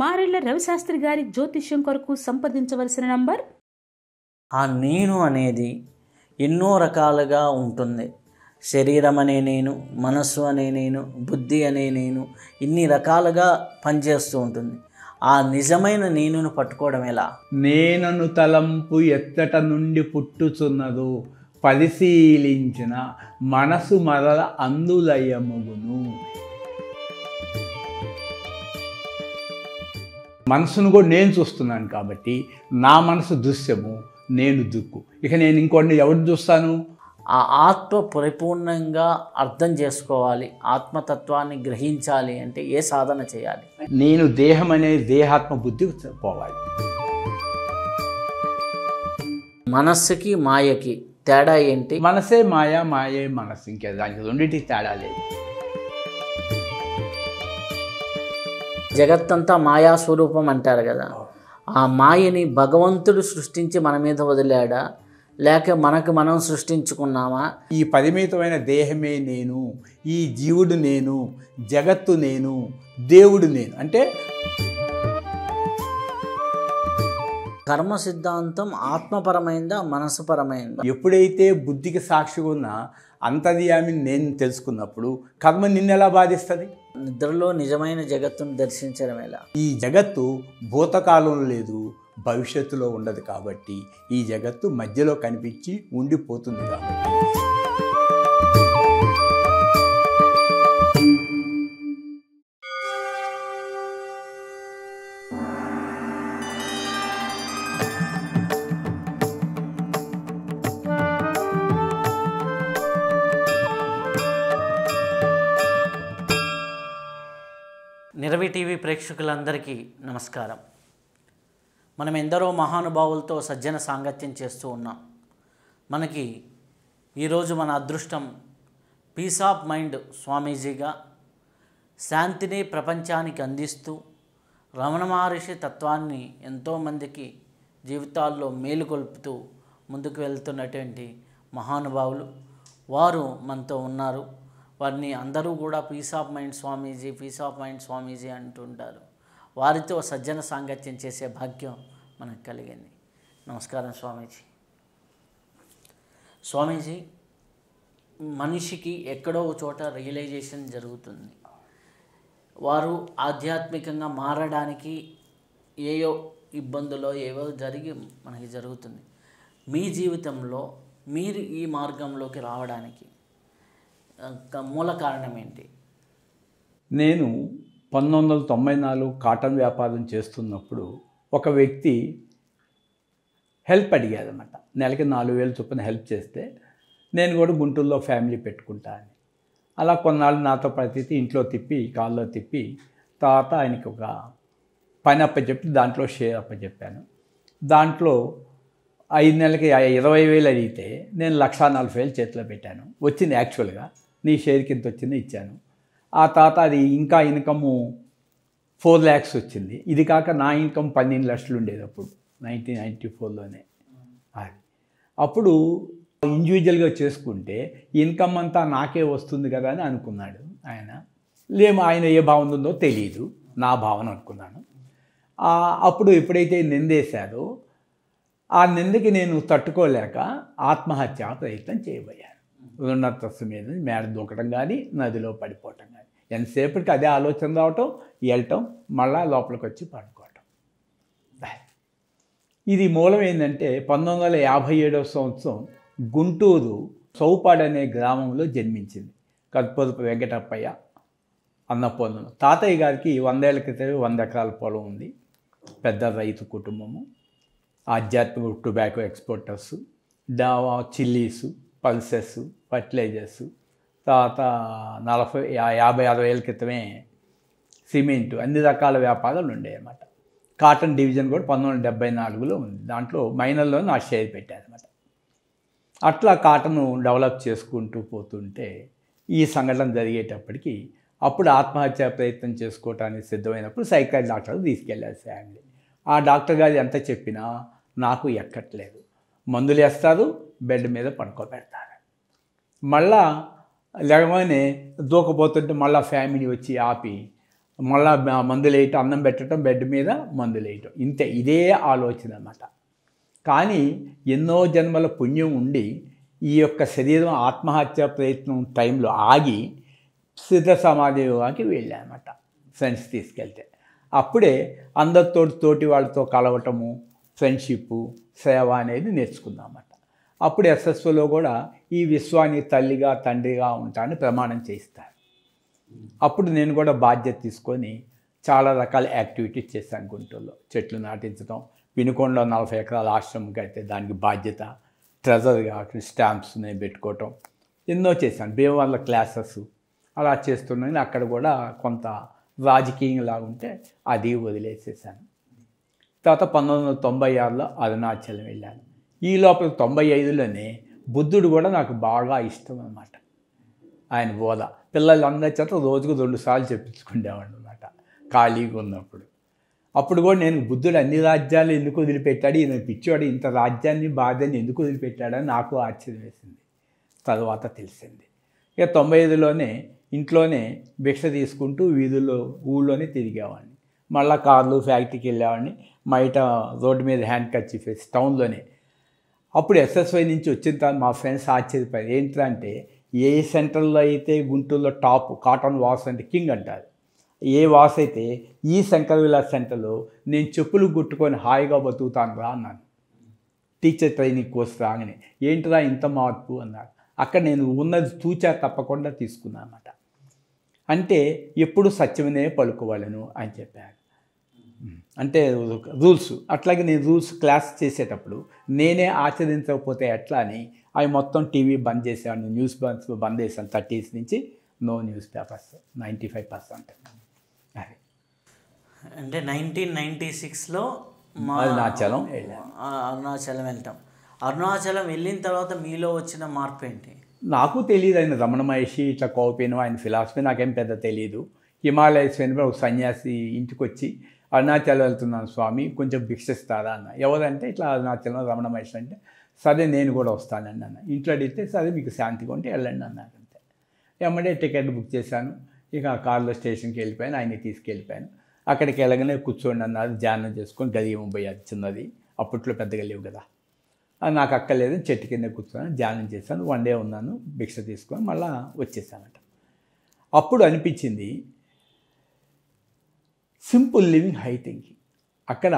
మారెళ్ల రవిశాస్త్రి గారి జ్యోతిష్యం కొరకు సంప్రదించవలసిన నంబర్ ఆ నేను అనేది ఎన్నో రకాలుగా ఉంటుంది శరీరం అనే నేను మనస్సు అనే నేను బుద్ధి అనే నేను ఇన్ని రకాలుగా పనిచేస్తూ ఉంటుంది ఆ నిజమైన నేనును పట్టుకోవడం ఎలా నేనను తలంపు ఎత్తట నుండి పుట్టుచున్నదు పరిశీలించిన మనసు మరల అందులయముగును మనసును కూడా నేను చూస్తున్నాను కాబట్టి నా మనసు దృశ్యము నేను దుక్కు ఇక నేను ఇంకోటి ఎవరిని చూస్తాను ఆ ఆత్మ పరిపూర్ణంగా అర్థం చేసుకోవాలి ఆత్మతత్వాన్ని గ్రహించాలి అంటే ఏ సాధన చేయాలి నేను దేహం అనే దేహాత్మ బుద్ధి పోవాలి మనస్సుకి మాయకి తేడా ఏంటి మనసే మాయ మాయే మనస్సు ఇంకే దానికి రెండింటికి తేడా లేదు జగత్తంతా మాయా స్వరూపం అంటారు కదా ఆ మాయని భగవంతుడు సృష్టించి మన మీద వదిలాడా లేక మనకు మనం సృష్టించుకున్నామా ఈ పరిమితమైన దేహమే నేను ఈ జీవుడు నేను జగత్తు నేను దేవుడు నేను అంటే కర్మ సిద్ధాంతం ఆత్మపరమైందా మనసుపరమైందా ఎప్పుడైతే బుద్ధికి సాక్షిగా ఉన్న అంతర్యామిని నేను తెలుసుకున్నప్పుడు కర్మ నిన్నెలా బాధిస్తుంది నిద్రలో నిజమైన జగత్తును దర్శించడం ఎలా ఈ జగత్తు భూతకాలం లేదు భవిష్యత్తులో ఉండదు కాబట్టి ఈ జగత్తు మధ్యలో కనిపించి ఉండిపోతుంది కాబట్టి ప్రేక్షకులందరికీ నమస్కారం మనం ఎందరో మహానుభావులతో సజ్జన సాంగత్యం చేస్తూ ఉన్నాం మనకి ఈరోజు మన అదృష్టం పీస్ ఆఫ్ మైండ్ స్వామీజీగా శాంతిని ప్రపంచానికి అందిస్తూ రమణ మహర్షి తత్వాన్ని ఎంతోమందికి జీవితాల్లో మేలుకొల్పుతూ ముందుకు వెళ్తున్నటువంటి మహానుభావులు వారు మనతో ఉన్నారు వారిని అందరూ కూడా peace of mind Swamiji peace of mind Swamiji అంటుంటారు వారితో సజ్జన సాంగత్యం చేసే భాగ్యం మనకు కలిగింది నమస్కారం స్వామీజీ స్వామీజీ మనిషికి ఎక్కడో చోట రియలైజేషన్ జరుగుతుంది వారు ఆధ్యాత్మికంగా మారడానికి ఏయో ఇబ్బందులో ఏవో జరిగి మనకి జరుగుతుంది మీ జీవితంలో మీరు ఈ మార్గంలోకి రావడానికి మూల కారణం ఏంటి నేను పంతొమ్మిది వందల తొంభై నాలుగు కాటన్ వ్యాపారం చేస్తున్నప్పుడు ఒక వ్యక్తి హెల్ప్ అడిగారనమాట నెలకి నాలుగు వేలు చొప్పున హెల్ప్ చేస్తే నేను కూడా గుంటూరులో ఫ్యామిలీ పెట్టుకుంటా అని అలా కొన్నాళ్ళు నాతో ప్రతిదీ ఇంట్లో తిప్పి కాల్లో తిప్పి తర్వాత ఆయనకి ఒక పని అప్పచెప్పి దాంట్లో షేర్ అప్పచెప్పాను దాంట్లో ఐదు నెలలకి ఇరవై వేలు అడిగితే నేను లక్షా నలభై వేలు చేతిలో పెట్టాను వచ్చింది యాక్చువల్గా నీ షేర్కి ఇంత వచ్చింది ఇచ్చాను ఆ తాత అది ఇంకా ఇన్కము ఫోర్ ల్యాక్స్ వచ్చింది ఇది కాక నా ఇన్కమ్ పన్నెండు లక్షలు ఉండేది అప్పుడు నైన్టీన్ నైంటీ ఫోర్లోనే అది అప్పుడు ఇండివిజువల్గా చేసుకుంటే ఇన్కమ్ అంతా నాకే వస్తుంది కదా అని అనుకున్నాడు ఆయన లేము ఆయన ఏ భావన ఉందో తెలియదు నా భావన అనుకున్నాను అప్పుడు ఎప్పుడైతే నిందేశారో ఆ నిందకి నేను తట్టుకోలేక ఆత్మహత్యా ప్రయత్నం చేయబోయాను ఉన్నతస్సు మీద మేడ దూకడం కానీ నదిలో పడిపోవటం కానీ ఎంతసేపటికి అదే ఆలోచన రావటం వెళ్ళటం మళ్ళా లోపలికి వచ్చి పడుకోవటం ఇది మూలం ఏంటంటే పంతొమ్మిది వందల యాభై ఏడవ సంవత్సరం గుంటూరు సౌపాడ్ అనే గ్రామంలో జన్మించింది కత్పొదుపు వెంకటప్పయ్య అన్నపూర్ణను తాతయ్య గారికి వందేళ్ల క్రితమే వంద ఎకరాల పొలం ఉంది పెద్ద రైతు కుటుంబము ఆధ్యాత్మిక టొబాకో ఎక్స్పోర్టర్స్ డావా చిల్లీసు పల్సెస్ ఫర్టిలైజర్స్ తర్వాత నలభై యాభై అరవై ఏళ్ళ క్రితమే సిమెంటు అన్ని రకాల వ్యాపారాలు ఉండేవి అన్నమాట కాటన్ డివిజన్ కూడా పంతొమ్మిది వందల డెబ్బై నాలుగులో ఉంది దాంట్లో మైనర్లో నా షేర్ పెట్టారన్నమాట అట్లా కాటను డెవలప్ చేసుకుంటూ పోతుంటే ఈ సంఘటన జరిగేటప్పటికి అప్పుడు ఆత్మహత్య ప్రయత్నం చేసుకోవటానికి సిద్ధమైనప్పుడు సైకాలజీ డాక్టర్ తీసుకెళ్ళారు ఫ్యామిలీ ఆ డాక్టర్ గారు ఎంత చెప్పినా నాకు ఎక్కట్లేదు మందులు వేస్తారు బెడ్ మీద పడుకోబెడతారు మళ్ళా లేవగానే దూకపోతుంటే మళ్ళీ ఫ్యామిలీ వచ్చి ఆపి మళ్ళా మందులు వేయటం అన్నం పెట్టడం బెడ్ మీద మందులు వేయటం ఇంతే ఇదే ఆలోచన అన్నమాట కానీ ఎన్నో జన్మల పుణ్యం ఉండి ఈ యొక్క శరీరం ఆత్మహత్య ప్రయత్నం టైంలో ఆగి సిద్ధ సమాధి యోగాకి వెళ్ళానమాట ఫ్రెండ్స్ తీసుకెళ్తే అప్పుడే అందరితో తోటి వాళ్ళతో కలవటము ఫ్రెండ్షిప్ సేవ అనేది అన్నమాట అప్పుడు ఎస్ఎస్ఓలో కూడా ఈ విశ్వాన్ని తల్లిగా తండ్రిగా ఉంటాను ప్రమాణం చేయిస్తాను అప్పుడు నేను కూడా బాధ్యత తీసుకొని చాలా రకాల యాక్టివిటీస్ చేశాను గుంటూరులో చెట్లు నాటించడం వినుకొండలో నలభై ఎకరాల ఆశ్రమం కడితే దానికి బాధ్యత ట్రెజర్గా స్టాంప్స్ నేను పెట్టుకోవటం ఎన్నో చేశాను భీమవల్ల క్లాసెస్ అలా చేస్తున్నాను అక్కడ కూడా కొంత రాజకీయంలా ఉంటే అది వదిలేసేసాను తర్వాత పంతొమ్మిది వందల తొంభై ఆరులో అరుణాచలం వెళ్ళాను ఈ లోపల తొంభై ఐదులోనే బుద్ధుడు కూడా నాకు బాగా ఇష్టం అనమాట ఆయన బోధ పిల్లలందరి చేత రోజుకు రెండు సార్లు చెప్పించుకునేవాడు అనమాట ఖాళీగా ఉన్నప్పుడు అప్పుడు కూడా నేను బుద్ధుడు అన్ని రాజ్యాలు ఎందుకు వదిలిపెట్టాడు ఈయన పిచ్చివాడు ఇంత రాజ్యాన్ని బాధ్యాన్ని ఎందుకు వదిలిపెట్టాడని నాకు ఆశ్చర్యం వేసింది తర్వాత తెలిసింది ఇక తొంభై ఐదులోనే ఇంట్లోనే భిక్ష తీసుకుంటూ వీధుల్లో ఊళ్ళోనే తిరిగేవాడిని మళ్ళీ కార్లు ఫ్యాక్టరీకి వెళ్ళేవాడిని బయట రోడ్డు మీద హ్యాండ్ కచ్చిఫేసి టౌన్లోనే అప్పుడు ఎస్ఎస్వై నుంచి వచ్చిన తర్వాత మా ఫ్రెండ్స్ ఆశ్చర్యపోయారు ఏంటంటే ఏ సెంటర్లో అయితే గుంటూరులో టాప్ కాటన్ వాస్ అంటే కింగ్ అంటారు ఏ వాస్ అయితే ఈ శంకర్ విలాస్ సెంటర్లో నేను చెప్పులు కుట్టుకొని హాయిగా బతుకుతాను రా అన్నాను టీచర్ ట్రైనింగ్ కోర్స్ రాగానే ఏంటిరా ఇంత మార్పు అన్నారు అక్కడ నేను ఉన్నది తూచా తప్పకుండా తీసుకున్నాను అన్నమాట అంటే ఎప్పుడు సత్యమనే పలుకోవాలను అని చెప్పాను అంటే రూల్స్ అట్లాగే నేను రూల్స్ క్లాస్ చేసేటప్పుడు నేనే ఆచరించకపోతే ఎట్లా అని అవి మొత్తం టీవీ బంద్ చేసాను న్యూస్ బంద్ బంద్ చేశాను థర్టీస్ నుంచి no news papers ninety five percent అది అంటే నైన్టీన్ నైంటీ సిక్స్లో అరుణాచలం అరుణాచలం వెళ్తాం అరుణాచలం వెళ్ళిన తర్వాత మీలో వచ్చిన మార్పు ఏంటి నాకు తెలియదు ఆయన రమణ మహేషి ఇట్లా కోపిను ఆయన ఫిలాసఫీ నాకేం పెద్ద తెలియదు హిమాలయస్ వెనుక ఒక సన్యాసి ఇంటికి వచ్చి అరుణాచలం వెళ్తున్నాను స్వామి కొంచెం భిక్షిస్తారా అన్న ఎవరంటే ఇట్లా అరుణాచలం రమణ మహర్షి అంటే సరే నేను కూడా వస్తానండి అన్న ఇంట్లో అడిగితే సరే మీకు శాంతిగా ఉంటే వెళ్ళండి అన్నారు అంతే ఎమ్మడే టికెట్ బుక్ చేశాను ఇక కార్లో స్టేషన్కి వెళ్ళిపోయాను ఆయన తీసుకెళ్ళిపోయాను అక్కడికి వెళ్ళగానే కూర్చోండి అన్నారు ధ్యానం చేసుకొని గది ముంబై అది చిన్నది అప్పట్లో పెద్దగా లేవు కదా నాకు అక్కర్లేదు చెట్టు కింద కూర్చున్నాను ధ్యానం చేశాను వన్ డే ఉన్నాను భిక్ష తీసుకొని మళ్ళీ వచ్చేసానంట అప్పుడు అనిపించింది సింపుల్ లివింగ్ హై థింకింగ్ అక్కడ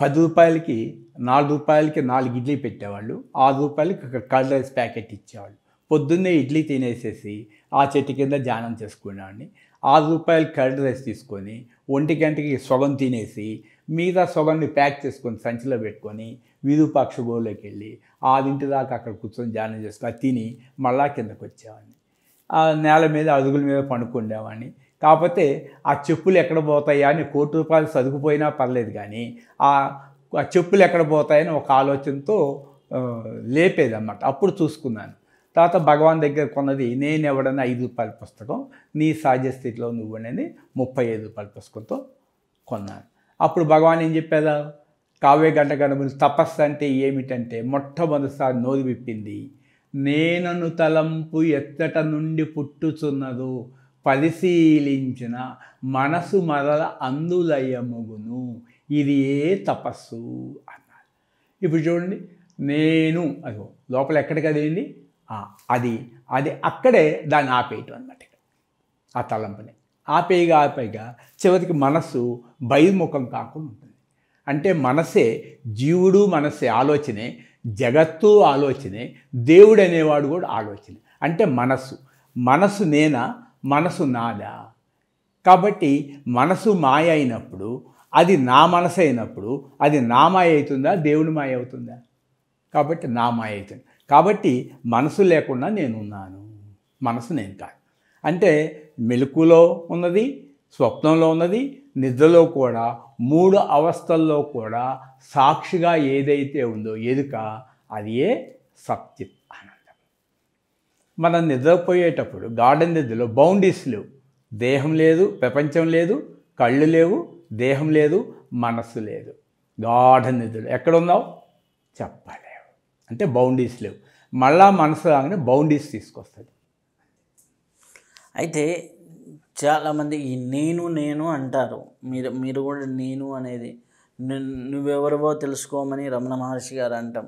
పది రూపాయలకి నాలుగు రూపాయలకి నాలుగు ఇడ్లీ పెట్టేవాళ్ళు ఆరు రూపాయలకి ఒక కర్డ్ రైస్ ప్యాకెట్ ఇచ్చేవాళ్ళు పొద్దున్నే ఇడ్లీ తినేసేసి ఆ చెట్టు కింద ధ్యానం చేసుకునేవాడిని ఆరు రూపాయలు కర్డ్ రైస్ తీసుకొని ఒంటి గంటకి సొగం తినేసి మిగతా సొగన్ని ప్యాక్ చేసుకొని సంచిలో పెట్టుకొని విరూపాక్ష గోలోకి వెళ్ళి ఆరింటి దాకా అక్కడ కూర్చొని ధ్యానం చేసుకుని తిని మళ్ళా కిందకు వచ్చేవాడిని ఆ నేల మీద అడుగుల మీద పండుకుండేవాడిని కాకపోతే ఆ చెప్పులు ఎక్కడ పోతాయా అని కోటి రూపాయలు చదువుకుపోయినా పర్లేదు కానీ ఆ చెప్పులు ఎక్కడ పోతాయని ఒక ఆలోచనతో లేపేదన్నమాట అప్పుడు చూసుకున్నాను తర్వాత భగవాన్ దగ్గర కొన్నది నేను ఎవడన్నా ఐదు రూపాయల పుస్తకం నీ సహజ స్థితిలో నువ్వు అనేది ముప్పై ఐదు రూపాయల పుస్తకంతో కొన్నాను అప్పుడు భగవాన్ ఏం చెప్పేదా కావే గంట గడములు తపస్సు అంటే ఏమిటంటే మొట్టమొదటిసారి నోరు విప్పింది నేనను తలంపు ఎత్తట నుండి పుట్టుచున్నదో పరిశీలించిన మనసు మరల అందులయముగును ఇది ఏ తపస్సు అన్నారు ఇప్పుడు చూడండి నేను అదిగో లోపల ఎక్కడ కదేండి అది అది అక్కడే దాన్ని ఆపేయటం అనమాట ఆ తలంపని ఆపేయగా ఆపేయగా చివరికి మనస్సు బహిర్ముఖం కాకుండా ఉంటుంది అంటే మనసే జీవుడు మనసే ఆలోచనే జగత్తు ఆలోచనే దేవుడు అనేవాడు కూడా ఆలోచనే అంటే మనస్సు మనస్సు నేనా మనసు నాదా కాబట్టి మనసు మాయ అయినప్పుడు అది నా మనసు అయినప్పుడు అది నా మాయ అవుతుందా దేవుని మాయ అవుతుందా కాబట్టి నా మాయ అవుతుంది కాబట్టి మనసు లేకుండా నేనున్నాను మనసు నేను కాదు అంటే మెలుకులో ఉన్నది స్వప్నంలో ఉన్నది నిద్రలో కూడా మూడు అవస్థల్లో కూడా సాక్షిగా ఏదైతే ఉందో ఎదుక అది ఏ సత్యం మనం నిద్రపోయేటప్పుడు గార్డెన్ నిద్రలో బౌండరీస్ లేవు దేహం లేదు ప్రపంచం లేదు కళ్ళు లేవు దేహం లేదు మనస్సు లేదు గాఢ నిద్రలు ఎక్కడున్నావు చెప్పలేవు అంటే బౌండరీస్ లేవు మళ్ళా మనసు రాగానే బౌండరీస్ తీసుకొస్తుంది అయితే చాలామంది ఈ నేను నేను అంటారు మీరు మీరు కూడా నేను అనేది నువ్వెవరివో తెలుసుకోమని రమణ మహర్షి గారు అంటాం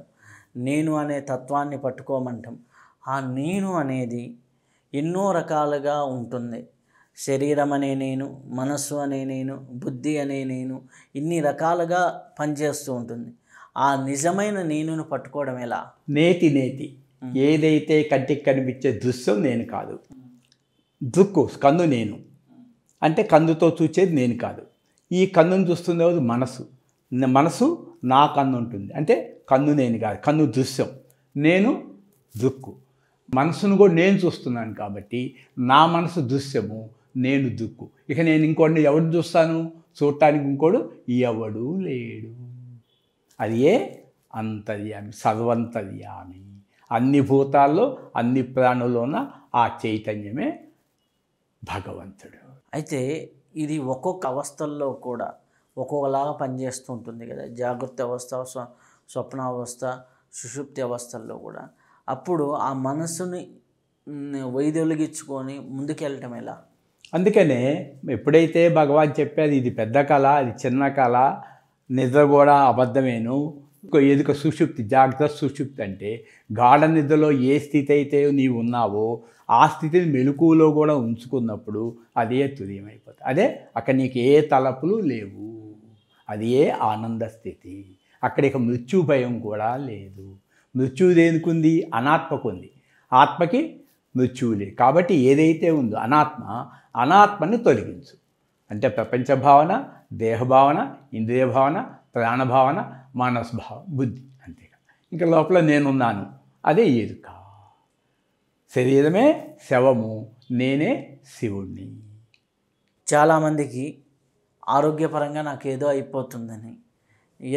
నేను అనే తత్వాన్ని పట్టుకోమంటాం ఆ నేను అనేది ఎన్నో రకాలుగా ఉంటుంది శరీరం అనే నేను మనస్సు అనే నేను బుద్ధి అనే నేను ఇన్ని రకాలుగా పనిచేస్తూ ఉంటుంది ఆ నిజమైన నేనును పట్టుకోవడం ఎలా నేతి నేతి ఏదైతే కంటికి కనిపించే దృశ్యం నేను కాదు దుక్కు కన్ను నేను అంటే కందుతో చూసేది నేను కాదు ఈ కన్నును చూస్తున్నది మనసు మనసు నా కన్ను ఉంటుంది అంటే కన్ను నేను కాదు కన్ను దృశ్యం నేను దుక్కు మనసును కూడా నేను చూస్తున్నాను కాబట్టి నా మనసు దృశ్యము నేను దుక్కు ఇక నేను ఇంకోటిని ఎవడు చూస్తాను చూడటానికి ఇంకోడు ఎవడు లేడు అది ఏ అంతర్యామి సర్వంతర్యామి అన్ని భూతాల్లో అన్ని ప్రాణుల్లోన ఆ చైతన్యమే భగవంతుడు అయితే ఇది ఒక్కొక్క అవస్థల్లో కూడా ఒక్కొక్కలాగా పనిచేస్తూ ఉంటుంది కదా జాగ్రత్త అవస్థ స్వప్నావస్థ సుషుప్తి అవస్థల్లో కూడా అప్పుడు ఆ మనసుని వైదొలిగించుకొని ముందుకెళ్ళటం ఎలా అందుకనే ఎప్పుడైతే భగవాన్ చెప్పేది ఇది పెద్ద కళ అది చిన్న కళ నిద్ర కూడా అబద్ధమేను ఎదుక సుషుప్తి జాగ్రత్త సుషుప్తి అంటే గాఢ నిద్రలో ఏ స్థితి అయితే నీవు ఉన్నావో ఆ స్థితిని మెలకువలో కూడా ఉంచుకున్నప్పుడు అదే అయిపోతుంది అదే అక్కడ నీకు ఏ తలపులు లేవు అదే ఆనంద స్థితి అక్కడ ఇక మృత్యు భయం కూడా లేదు మృత్యువు అనాత్మకు ఉంది ఆత్మకి మృత్యువులే కాబట్టి ఏదైతే ఉందో అనాత్మ అనాత్మని తొలగించు అంటే ప్రపంచ భావన దేహభావన ఇంద్రియ భావన ప్రాణభావన మానస బుద్ధి అంతే ఇంకా లోపల నేనున్నాను అదే ఎరుక శరీరమే శవము నేనే శివుణ్ణి చాలామందికి ఆరోగ్యపరంగా నాకు ఏదో అయిపోతుందని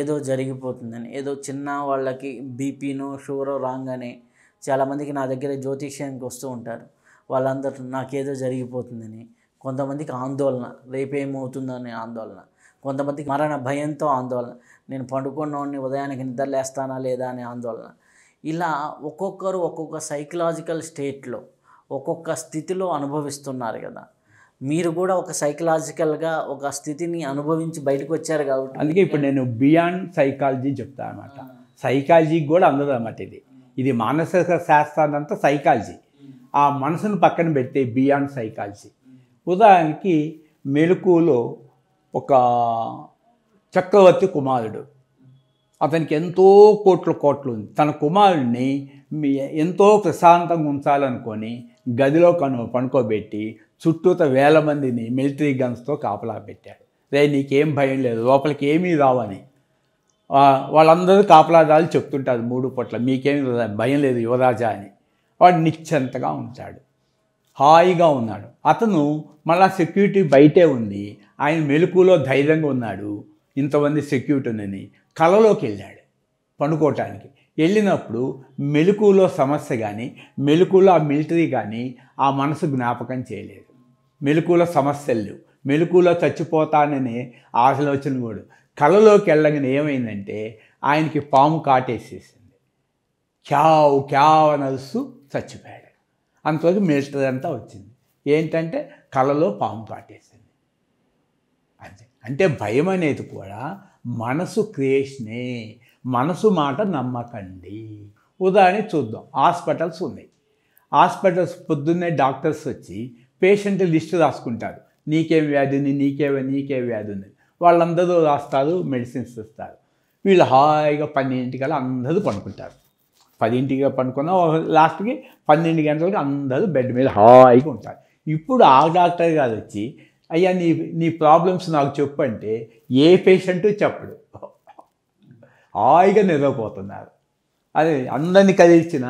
ఏదో జరిగిపోతుందని ఏదో చిన్న వాళ్ళకి బీపీనో షుగరో రాగానే చాలామందికి నా దగ్గర జ్యోతిష్యానికి వస్తూ ఉంటారు వాళ్ళందరూ నాకేదో జరిగిపోతుందని కొంతమందికి ఆందోళన రేపేమవుతుందని ఆందోళన కొంతమందికి మరణ భయంతో ఆందోళన నేను పండుకున్నోడిని ఉదయానికి నిద్ర లేస్తానా లేదా అనే ఆందోళన ఇలా ఒక్కొక్కరు ఒక్కొక్క సైకలాజికల్ స్టేట్లో ఒక్కొక్క స్థితిలో అనుభవిస్తున్నారు కదా మీరు కూడా ఒక సైకలాజికల్గా ఒక స్థితిని అనుభవించి బయటకు వచ్చారు కాబట్టి అందుకే ఇప్పుడు నేను బియాండ్ సైకాలజీ చెప్తాను అనమాట సైకాలజీకి కూడా అందదు అనమాట ఇది ఇది మానసిక శాస్త్రాన్నంతా సైకాలజీ ఆ మనసును పక్కన పెడితే బియాండ్ సైకాలజీ ఉదాహరణకి మెలకులో ఒక చక్రవర్తి కుమారుడు అతనికి ఎంతో కోట్ల కోట్లు ఉంది తన కుమారుడిని ఎంతో ప్రశాంతంగా ఉంచాలనుకొని గదిలో కను పనుకోబెట్టి చుట్టూత వేల మందిని మిలిటరీ గన్స్తో కాపలా పెట్టాడు రే నీకేం భయం లేదు లోపలికి ఏమీ రావని వాళ్ళందరూ కాపలాదాలు చెప్తుంటారు మూడు పొట్ల మీకేమి భయం లేదు యువరాజా అని వాడు నిశ్చంతగా ఉంటాడు హాయిగా ఉన్నాడు అతను మళ్ళా సెక్యూరిటీ బయటే ఉంది ఆయన మెలుకులో ధైర్యంగా ఉన్నాడు ఇంతమంది సెక్యూరిటీ ఉందని కలలోకి వెళ్ళాడు పండుకోవటానికి వెళ్ళినప్పుడు మెలుకులో సమస్య కానీ మెలుకులో ఆ మిలిటరీ కానీ ఆ మనసు జ్ఞాపకం చేయలేదు మెలుకుల సమస్యలు మెలకులో చచ్చిపోతానని ఆశలోచన కూడా కళలోకి వెళ్ళగానే ఏమైందంటే ఆయనకి పాము కాటేసేసింది క్యావ్ క్యావ్ నలుసు చచ్చిపోయాడు అంతవరకు మిలిటరీ అంతా వచ్చింది ఏంటంటే కళలో పాము కాటేసింది అంతే అంటే భయం అనేది కూడా మనసు క్రియేషనే మనసు మాట నమ్మకండి ఉదాహరణ చూద్దాం హాస్పిటల్స్ ఉన్నాయి హాస్పిటల్స్ పొద్దున్నే డాక్టర్స్ వచ్చి పేషెంట్ లిస్ట్ రాసుకుంటారు నీకేం వ్యాధి ఉంది నీకే నీకే వ్యాధి ఉంది వాళ్ళందరూ రాస్తారు మెడిసిన్స్ ఇస్తారు వీళ్ళు హాయిగా పన్నెండింటికల్లా అందరూ పండుకుంటారు పదింటిగా ఒక లాస్ట్కి పన్నెండు గంటలకి అందరూ బెడ్ మీద హాయిగా ఉంటారు ఇప్పుడు ఆ డాక్టర్ గారు వచ్చి అయ్యా నీ నీ ప్రాబ్లమ్స్ నాకు చెప్పు అంటే ఏ పేషెంటు చెప్పడు హాయిగా నిద్రపోతున్నారు అదే అందరినీ కదిలిచిన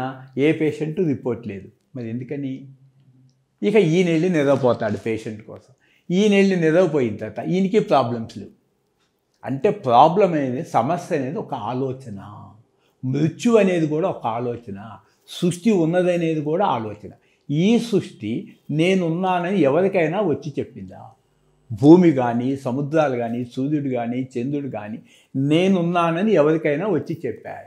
ఏ పేషెంట్ రిపోర్ట్ లేదు మరి ఎందుకని ఇక ఈయన వెళ్ళి నిదవపోతాడు పేషెంట్ కోసం ఈయన వెళ్ళి నిదవపోయిన తర్వాత ఈయనకి ప్రాబ్లమ్స్ లేవు అంటే ప్రాబ్లం అనేది సమస్య అనేది ఒక ఆలోచన మృత్యు అనేది కూడా ఒక ఆలోచన సృష్టి ఉన్నదనేది కూడా ఆలోచన ఈ సృష్టి నేనున్నానని ఎవరికైనా వచ్చి చెప్పిందా భూమి కానీ సముద్రాలు కానీ సూర్యుడు కానీ చంద్రుడు కానీ నేనున్నానని ఎవరికైనా వచ్చి చెప్పారు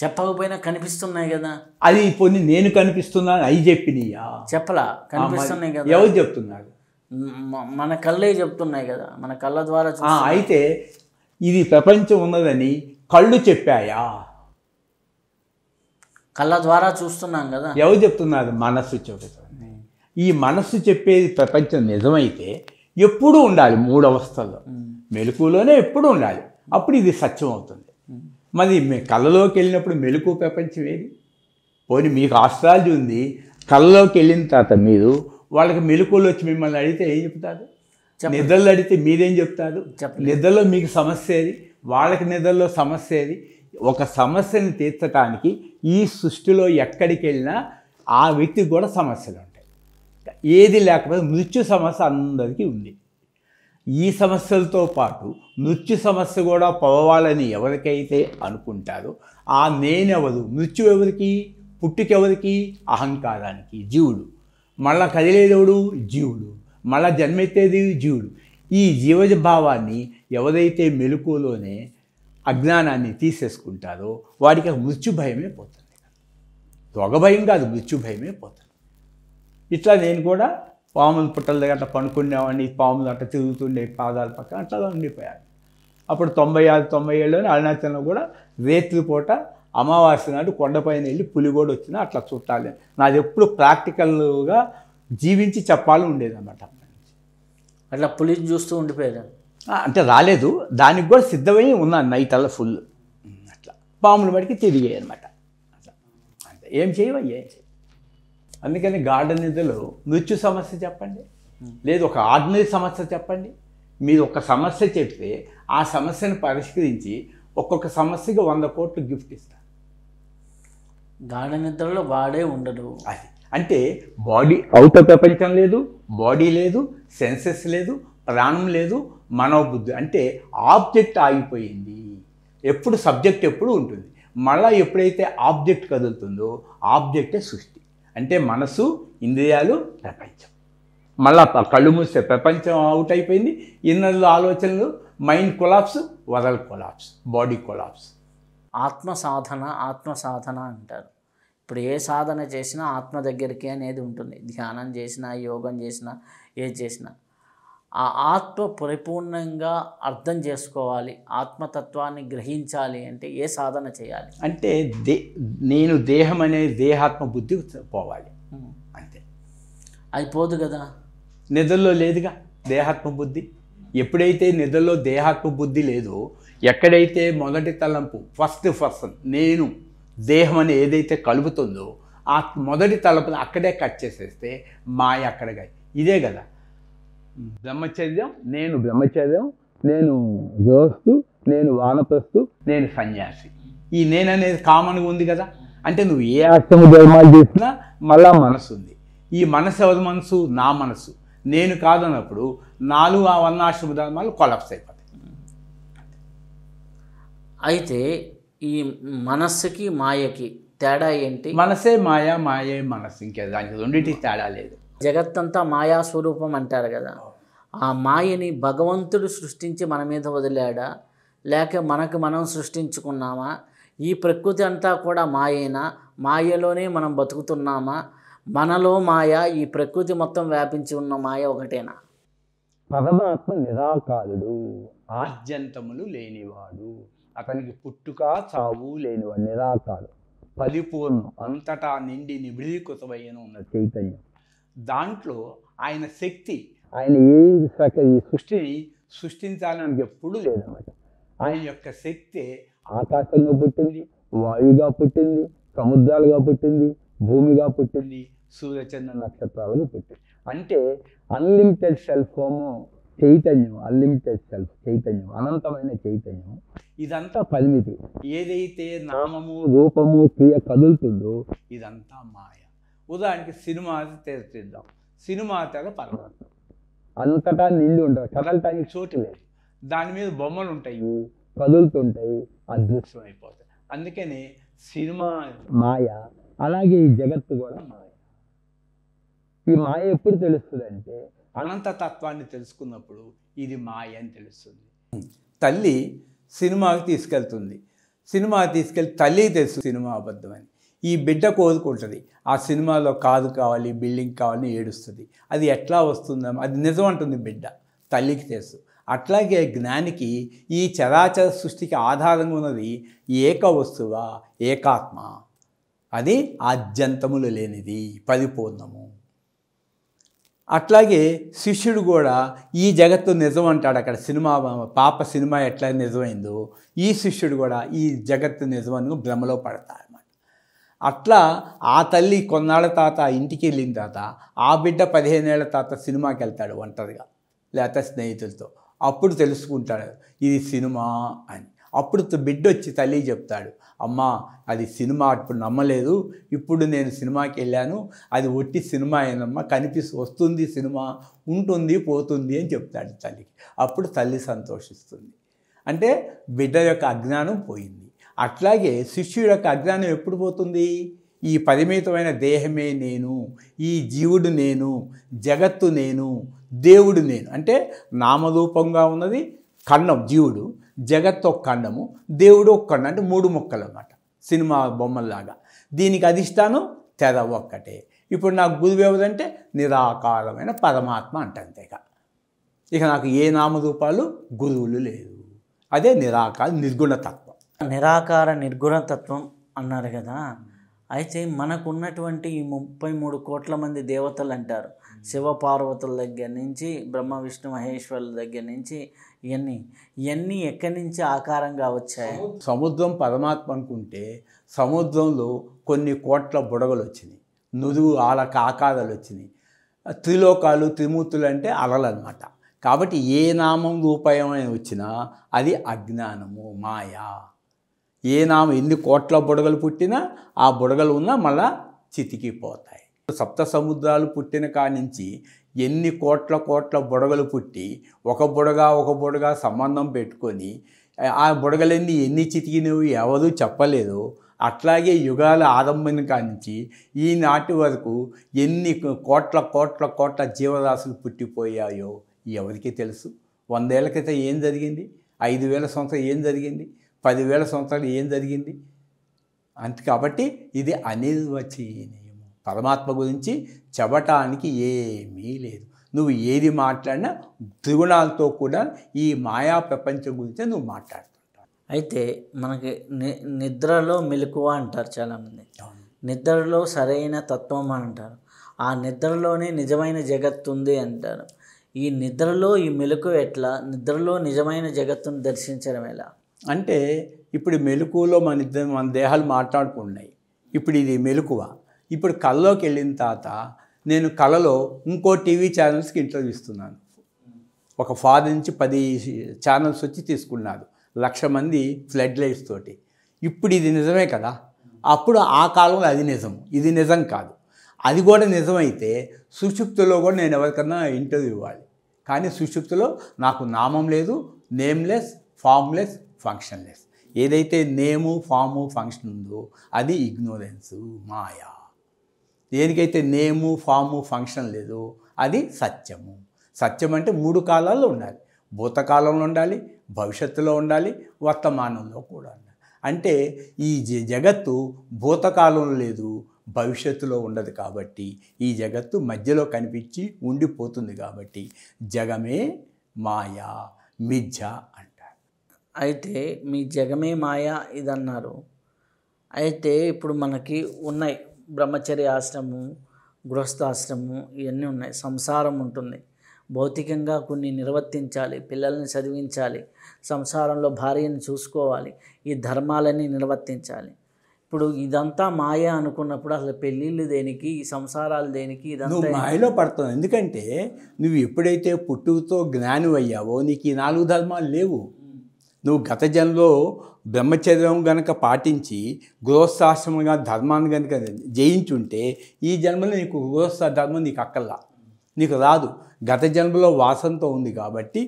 చెప్పకపోయినా కనిపిస్తున్నాయి కదా అది పోనీ నేను కనిపిస్తున్నాను అవి చెప్పినయా చెప్పలా కనిపిస్తున్నాయి కదా ఎవరు చెప్తున్నారు మన కళ్ళే చెప్తున్నాయి కదా మన కళ్ళ ద్వారా అయితే ఇది ప్రపంచం ఉన్నదని కళ్ళు చెప్పాయా కళ్ళ ద్వారా చూస్తున్నాం కదా ఎవరు చెప్తున్నారు మనస్సు చెబుతుంది ఈ మనస్సు చెప్పేది ప్రపంచం నిజమైతే ఎప్పుడూ ఉండాలి మూడవస్థలో మెలకులోనే ఎప్పుడు ఉండాలి అప్పుడు ఇది సత్యం అవుతుంది మరి మీ కళ్ళలోకి వెళ్ళినప్పుడు మెలకు ప్రపంచం ఏది పోనీ మీకు ఆస్ట్రాలజీ ఉంది కళ్ళలోకి వెళ్ళిన తర్వాత మీరు వాళ్ళకి మెలకువలు వచ్చి మిమ్మల్ని అడిగితే ఏం చెప్తారు నిద్రలు అడిగితే మీరేం చెప్తారు నిద్రలో మీకు సమస్య ఏది వాళ్ళకి నిద్రలో సమస్య ఏది ఒక సమస్యని తీర్చడానికి ఈ సృష్టిలో ఎక్కడికి వెళ్ళినా ఆ వ్యక్తికి కూడా సమస్యలు ఉంటాయి ఏది లేకపోతే మృత్యు సమస్య అందరికీ ఉంది ఈ సమస్యలతో పాటు మృత్యు సమస్య కూడా పోవాలని ఎవరికైతే అనుకుంటారో ఆ నేనెవరు మృత్యు ఎవరికి పుట్టుకెవరికి అహంకారానికి జీవుడు మళ్ళా కదిలేదేవుడు జీవుడు మళ్ళా జన్మెత్తేది జీవుడు ఈ జీవజ భావాన్ని ఎవరైతే మెలుకులోనే అజ్ఞానాన్ని తీసేసుకుంటారో వాడికి మృత్యు భయమే పోతుంది రోగ భయం కాదు మృత్యు భయమే పోతుంది ఇట్లా నేను కూడా పాములు పుట్టల దగ్గర అట్లా పనుకునేవాడిని పాములు అట్లా తిరుగుతుండే పాదాల పక్క అట్లా ఉండిపోయాను అప్పుడు తొంభై ఆరు తొంభై ఏళ్ళలోనే అరుణాచలంలో కూడా రేతులు పూట అమావాస్య నాడు కొండపైన వెళ్ళి పులిగోడు వచ్చినా అట్లా చుట్టాలి నాది ఎప్పుడు ప్రాక్టికల్గా జీవించి చెప్పాలి ఉండేదన్నమాట అట్లా పులి చూస్తూ ఉండిపోయారు అంటే రాలేదు దానికి కూడా సిద్ధమై ఉన్నాను నైట్ అలా ఫుల్ అట్లా పాములు పడికి తిరిగాయి అనమాట అట్లా అంటే ఏం చేయవా ఏం చేయ అందుకని గార్డెన్ ఇదిలో మృత్యు సమస్య చెప్పండి లేదు ఒక ఆర్డినరీ సమస్య చెప్పండి మీరు ఒక సమస్య చెప్తే ఆ సమస్యను పరిష్కరించి ఒక్కొక్క సమస్యకి వంద కోట్లు గిఫ్ట్ ఇస్తారు గార్డెన్ నిద్రలో వాడే ఉండడు అది అంటే బాడీ అవుట ప్రపంచం లేదు బాడీ లేదు సెన్సెస్ లేదు ప్రాణం లేదు మనోబుద్ధి అంటే ఆబ్జెక్ట్ ఆగిపోయింది ఎప్పుడు సబ్జెక్ట్ ఎప్పుడు ఉంటుంది మళ్ళీ ఎప్పుడైతే ఆబ్జెక్ట్ కదులుతుందో ఆబ్జెక్టే సృష్టి అంటే మనసు ఇంద్రియాలు ప్రపంచం మళ్ళా కళ్ళు మూస్తే ప్రపంచం అవుట్ అయిపోయింది ఇన్నర్లు ఆలోచనలు mind collapse world collapse body collapse ఆత్మ సాధన ఆత్మ సాధన అంటారు ఇప్పుడు ఏ సాధన చేసినా ఆత్మ దగ్గరికి అనేది ఉంటుంది ధ్యానం చేసినా యోగం చేసినా ఏది చేసినా ఆ ఆత్మ పరిపూర్ణంగా అర్థం చేసుకోవాలి ఆత్మతత్వాన్ని గ్రహించాలి అంటే ఏ సాధన చేయాలి అంటే దే నేను దేహం అనే దేహాత్మ బుద్ధి పోవాలి అంతే అది పోదు కదా నిధుల్లో లేదుగా దేహాత్మ బుద్ధి ఎప్పుడైతే నిధుల్లో దేహాత్మ బుద్ధి లేదో ఎక్కడైతే మొదటి తలంపు ఫస్ట్ పర్సన్ నేను దేహం అని ఏదైతే కలుపుతుందో ఆ మొదటి తలంపుని అక్కడే కట్ చేసేస్తే మాయ అక్కడగా ఇదే కదా బ్రహ్మచర్యం నేను బ్రహ్మచర్యం నేను గృహస్థు నేను వానప్రస్థు నేను సన్యాసి ఈ నేను అనేది కామన్గా ఉంది కదా అంటే నువ్వు ఏ అష్టమ ధర్మాలు చేసినా మళ్ళా మనసు ఉంది ఈ మనసు ఎవరి మనసు నా మనసు నేను కాదన్నప్పుడు నాలుగు ఆ వర్ణాశ్రమ ధర్మాలు కొలప్స్ అయిపోతాయి అయితే ఈ మనస్సుకి మాయకి తేడా ఏంటి మనసే మాయ మాయే మనసు ఇంకే దానికి రెండింటికి తేడా లేదు జగత్తంతా మాయా స్వరూపం అంటారు కదా ఆ మాయని భగవంతుడు సృష్టించి మన మీద వదిలాడా లేక మనకు మనం సృష్టించుకున్నామా ఈ ప్రకృతి అంతా కూడా మాయేనా మాయలోనే మనం బతుకుతున్నామా మనలో మాయ ఈ ప్రకృతి మొత్తం వ్యాపించి ఉన్న మాయ ఒకటేనా పరమాత్మ నిరాకారుడు ఆద్యంతములు లేనివాడు అతనికి పుట్టుక చావు లేనివాడు నిరాకారు పరిపూర్ణం అంతటా నిండి నిబిడీకృతమైన ఉన్న చైతన్యం దాంట్లో ఆయన శక్తి ఆయన ఏ ఈ సృష్టిని సృష్టించాలని ఎప్పుడూ లేదన్నమాట ఆయన యొక్క శక్తి ఆకాశంగా పుట్టింది వాయువుగా పుట్టింది సముద్రాలుగా పుట్టింది భూమిగా పుట్టింది సూర్యచంద్ర నక్షత్రాలుగా పుట్టింది అంటే అన్లిమిటెడ్ సెల్ ఫోము చైతన్యం అన్లిమిటెడ్ సెల్ఫ్ చైతన్యం అనంతమైన చైతన్యం ఇదంతా పరిమితి ఏదైతే నామము రూపము క్రియ కదులుతుందో ఇదంతా మాయ ఉదాహరణకి సినిమా తీర్చిద్దాం సినిమా తెగ పర్వతం అంతటా నీళ్ళు ఉంటాయి కదలటానికి చోటు లేదు దాని మీద బొమ్మలు ఉంటాయి కదులుతుంటాయి అదృశ్యం అయిపోతాయి అందుకని సినిమా మాయ అలాగే ఈ జగత్తు కూడా మాయ ఈ మాయ ఎప్పుడు తెలుస్తుందంటే అనంత తత్వాన్ని తెలుసుకున్నప్పుడు ఇది మాయ అని తెలుస్తుంది తల్లి సినిమాకి తీసుకెళ్తుంది సినిమా తీసుకెళ్ళి తల్లి తెలుసు సినిమా అబద్ధమని ఈ బిడ్డ కోరుకుంటుంది ఆ సినిమాలో కారు కావాలి బిల్డింగ్ కావాలని ఏడుస్తుంది అది ఎట్లా వస్తుందో అది నిజం అంటుంది బిడ్డ తల్లికి తెలుసు అట్లాగే జ్ఞానికి ఈ చరాచర సృష్టికి ఆధారంగా ఉన్నది ఏక వస్తువ ఏకాత్మ అది ఆద్యంతములు లేనిది పరిపూర్ణము అట్లాగే శిష్యుడు కూడా ఈ జగత్తు నిజం అంటాడు అక్కడ సినిమా పాప సినిమా ఎట్లా నిజమైందో ఈ శిష్యుడు కూడా ఈ జగత్తు నిజం భ్రమలో పడతాడు అట్లా ఆ తల్లి కొన్నాళ్ళ తాత ఇంటికి వెళ్ళిన తాత ఆ బిడ్డ పదిహేనేళ్ల తాత సినిమాకి వెళ్తాడు ఒంటరిగా లేకపోతే స్నేహితులతో అప్పుడు తెలుసుకుంటాడు ఇది సినిమా అని అప్పుడు బిడ్డ వచ్చి తల్లి చెప్తాడు అమ్మ అది సినిమా అప్పుడు నమ్మలేదు ఇప్పుడు నేను సినిమాకి వెళ్ళాను అది ఒట్టి సినిమా అయినమ్మా కనిపిస్తు వస్తుంది సినిమా ఉంటుంది పోతుంది అని చెప్తాడు తల్లికి అప్పుడు తల్లి సంతోషిస్తుంది అంటే బిడ్డ యొక్క అజ్ఞానం పోయింది అట్లాగే శిష్యుడి యొక్క అజ్ఞానం ఎప్పుడు పోతుంది ఈ పరిమితమైన దేహమే నేను ఈ జీవుడు నేను జగత్తు నేను దేవుడు నేను అంటే నామరూపంగా ఉన్నది ఖండం జీవుడు జగత్తు ఒక ఖండము దేవుడు ఒక ఖండం అంటే మూడు మొక్కలు అన్నమాట సినిమా బొమ్మల్లాగా దీనికి అధిష్టానం తెర ఒక్కటే ఇప్పుడు నాకు గురువు ఎవరంటే నిరాకారమైన పరమాత్మ అంతేగా ఇక నాకు ఏ నామరూపాలు గురువులు లేదు అదే నిరాకార నిర్గుణతత్వం నిరాకార నిర్గుణతత్వం అన్నారు కదా అయితే మనకున్నటువంటి ఈ ముప్పై మూడు కోట్ల మంది దేవతలు అంటారు శివపార్వతుల దగ్గర నుంచి బ్రహ్మ విష్ణు మహేశ్వరుల దగ్గర నుంచి ఇవన్నీ ఇవన్నీ ఎక్కడి నుంచి ఆకారంగా వచ్చాయి సముద్రం పరమాత్మ అనుకుంటే సముద్రంలో కొన్ని కోట్ల బుడగలు వచ్చినాయి నుదువు ఆలక ఆకారాలు వచ్చినాయి త్రిలోకాలు త్రిమూర్తులు అంటే అలలు అనమాట కాబట్టి ఏ నామం రూపాయమైన వచ్చినా అది అజ్ఞానము మాయా ఏ నామ ఎన్ని కోట్ల బుడగలు పుట్టినా ఆ బుడగలు ఉన్నా మళ్ళా చితికిపోతాయి సప్త సముద్రాలు పుట్టిన కానించి ఎన్ని కోట్ల కోట్ల బుడగలు పుట్టి ఒక బుడగా ఒక బుడగా సంబంధం పెట్టుకొని ఆ బుడగలన్నీ ఎన్ని చితికినవి ఎవరూ చెప్పలేదు అట్లాగే యుగాల ఆరంభం కానించి ఈనాటి వరకు ఎన్ని కోట్ల కోట్ల కోట్ల జీవరాశులు పుట్టిపోయాయో ఎవరికి తెలుసు వందేళ్ల క్రితం ఏం జరిగింది ఐదు వేల సంవత్సరం ఏం జరిగింది పదివేల సంవత్సరాలు ఏం జరిగింది అంత కాబట్టి ఇది అనిర్వచనీయము పరమాత్మ గురించి చెప్పటానికి ఏమీ లేదు నువ్వు ఏది మాట్లాడినా త్రిగుణాలతో కూడా ఈ మాయా ప్రపంచం గురించి నువ్వు మాట్లాడుతుంటావు అయితే మనకి ని నిద్రలో మెలకువ అంటారు చాలామంది నిద్రలో సరైన తత్వం అంటారు ఆ నిద్రలోనే నిజమైన జగత్తు ఉంది అంటారు ఈ నిద్రలో ఈ మెలకు ఎట్లా నిద్రలో నిజమైన జగత్తును దర్శించడం ఎలా అంటే ఇప్పుడు మెలకువలో మన ఇద్దరు మన దేహాలు మాట్లాడుకున్నాయి ఇప్పుడు ఇది మెలకువ ఇప్పుడు కళ్ళలోకి వెళ్ళిన తర్వాత నేను కళలో ఇంకో టీవీ ఛానల్స్కి ఇంటర్వ్యూ ఇస్తున్నాను ఒక ఫాదర్ నుంచి పది ఛానల్స్ వచ్చి తీసుకున్నారు లక్ష మంది ఫ్లడ్ లైట్స్ తోటి ఇప్పుడు ఇది నిజమే కదా అప్పుడు ఆ కాలంలో అది నిజం ఇది నిజం కాదు అది కూడా నిజమైతే సుక్షిప్తులో కూడా నేను ఎవరికన్నా ఇంటర్వ్యూ ఇవ్వాలి కానీ సుషుప్తిలో నాకు నామం లేదు నేమ్లెస్ ఫామ్లెస్ ఫంక్షన్లెస్ ఏదైతే నేము ఫాము ఫంక్షన్ ఉందో అది ఇగ్నోరెన్స్ మాయా దేనికైతే నేము ఫాము ఫంక్షన్ లేదో అది సత్యము సత్యం అంటే మూడు కాలాల్లో ఉండాలి భూతకాలంలో ఉండాలి భవిష్యత్తులో ఉండాలి వర్తమానంలో కూడా ఉండాలి అంటే ఈ జగత్తు భూతకాలంలో లేదు భవిష్యత్తులో ఉండదు కాబట్టి ఈ జగత్తు మధ్యలో కనిపించి ఉండిపోతుంది కాబట్టి జగమే మాయా మిథ్య అయితే మీ జగమే ఇది ఇదన్నారు అయితే ఇప్పుడు మనకి ఉన్నాయి బ్రహ్మచర్య ఆశ్రమం గృహస్థాశ్రమము ఇవన్నీ ఉన్నాయి సంసారం ఉంటుంది భౌతికంగా కొన్ని నిర్వర్తించాలి పిల్లల్ని చదివించాలి సంసారంలో భార్యను చూసుకోవాలి ఈ ధర్మాలన్నీ నిర్వర్తించాలి ఇప్పుడు ఇదంతా మాయ అనుకున్నప్పుడు అసలు పెళ్ళిళ్ళు దేనికి ఈ సంసారాలు దేనికి ఇదంతా మాయలో పడుతుంది ఎందుకంటే నువ్వు ఎప్పుడైతే పుట్టుకతో జ్ఞానం అయ్యావో నీకు ఈ నాలుగు ధర్మాలు లేవు నువ్వు గత జన్మలో బ్రహ్మచర్యం గనక పాటించి గృహస్థాశ్రమంగా ధర్మాన్ని కనుక జయించుంటే ఈ జన్మలో నీకు గృహస్థ ధర్మం నీకు అక్కల్లా నీకు రాదు గత జన్మలో వాసంతో ఉంది కాబట్టి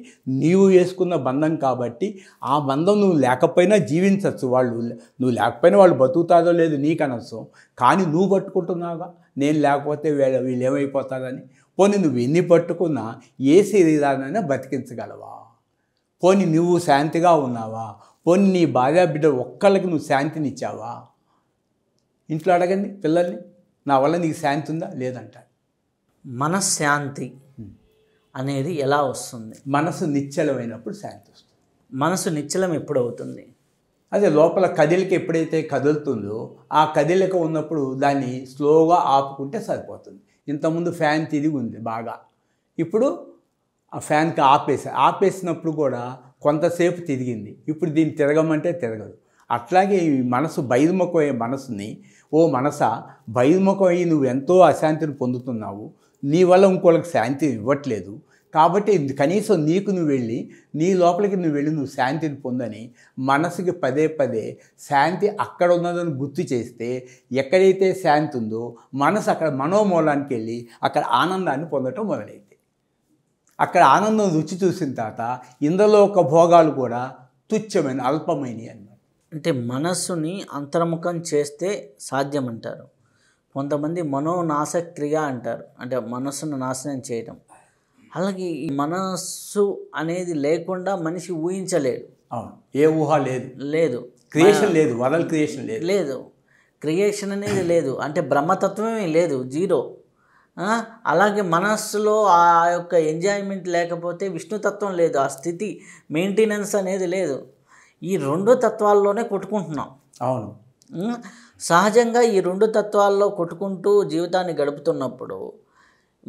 నీవు వేసుకున్న బంధం కాబట్టి ఆ బంధం నువ్వు లేకపోయినా జీవించవచ్చు వాళ్ళు నువ్వు లేకపోయినా వాళ్ళు బతుకుతారో లేదు నీకు అనవసరం కానీ నువ్వు పట్టుకుంటున్నావుగా నేను లేకపోతే వీళ్ళు వీళ్ళు ఏమైపోతారని పోనీ నువ్వు ఎన్ని పట్టుకున్నా ఏ శరీరాన్ని బతికించగలవా పోని నువ్వు శాంతిగా ఉన్నావా పోని నీ భార్యా బిడ్డ ఒక్కళ్ళకి నువ్వు శాంతినిచ్చావా ఇంట్లో అడగండి పిల్లల్ని నా వల్ల నీకు శాంతి ఉందా లేదంట మనశ్శాంతి అనేది ఎలా వస్తుంది మనసు నిశ్చలమైనప్పుడు శాంతి వస్తుంది మనసు నిశ్చలం ఎప్పుడు అవుతుంది అదే లోపల కదిలిక ఎప్పుడైతే కదులుతుందో ఆ కదిలిక ఉన్నప్పుడు దాన్ని స్లోగా ఆపుకుంటే సరిపోతుంది ఇంతకుముందు ఫ్యాన్ తిరిగి ఉంది బాగా ఇప్పుడు ఆ ఫ్యాన్కి ఆపేసా ఆపేసినప్పుడు కూడా కొంతసేపు తిరిగింది ఇప్పుడు దీన్ని తిరగమంటే తిరగదు అట్లాగే ఈ మనసు బయదుముఖమయ్యే మనసుని ఓ మనస బయదుముఖమయ్యి నువ్వు ఎంతో అశాంతిని పొందుతున్నావు నీ వల్ల ఇంకోళ్ళకి శాంతి ఇవ్వట్లేదు కాబట్టి కనీసం నీకు నువ్వు వెళ్ళి నీ లోపలికి నువ్వు వెళ్ళి నువ్వు శాంతిని పొందని మనసుకి పదే పదే శాంతి అక్కడ ఉన్నదని గుర్తు చేస్తే ఎక్కడైతే శాంతి ఉందో మనసు అక్కడ మనోమూలానికి వెళ్ళి అక్కడ ఆనందాన్ని పొందటం మొదలైంది అక్కడ ఆనందం రుచి చూసిన తర్వాత ఇంద్రలోక ఒక భోగాలు కూడా తుచ్చమైన అల్పమైనవి అన్నమాట అంటే మనస్సుని అంతర్ముఖం చేస్తే సాధ్యం అంటారు కొంతమంది మనోనాశక్రియ అంటారు అంటే మనస్సును నాశనం చేయటం అలాగే ఈ మనస్సు అనేది లేకుండా మనిషి ఊహించలేడు ఏ ఊహ లేదు లేదు క్రియేషన్ లేదు వరల్డ్ క్రియేషన్ లేదు లేదు క్రియేషన్ అనేది లేదు అంటే బ్రహ్మతత్వమే లేదు జీరో అలాగే మనస్సులో ఆ యొక్క ఎంజాయ్మెంట్ లేకపోతే విష్ణుతత్వం లేదు ఆ స్థితి మెయింటెనెన్స్ అనేది లేదు ఈ రెండు తత్వాల్లోనే కొట్టుకుంటున్నాం అవును సహజంగా ఈ రెండు తత్వాల్లో కొట్టుకుంటూ జీవితాన్ని గడుపుతున్నప్పుడు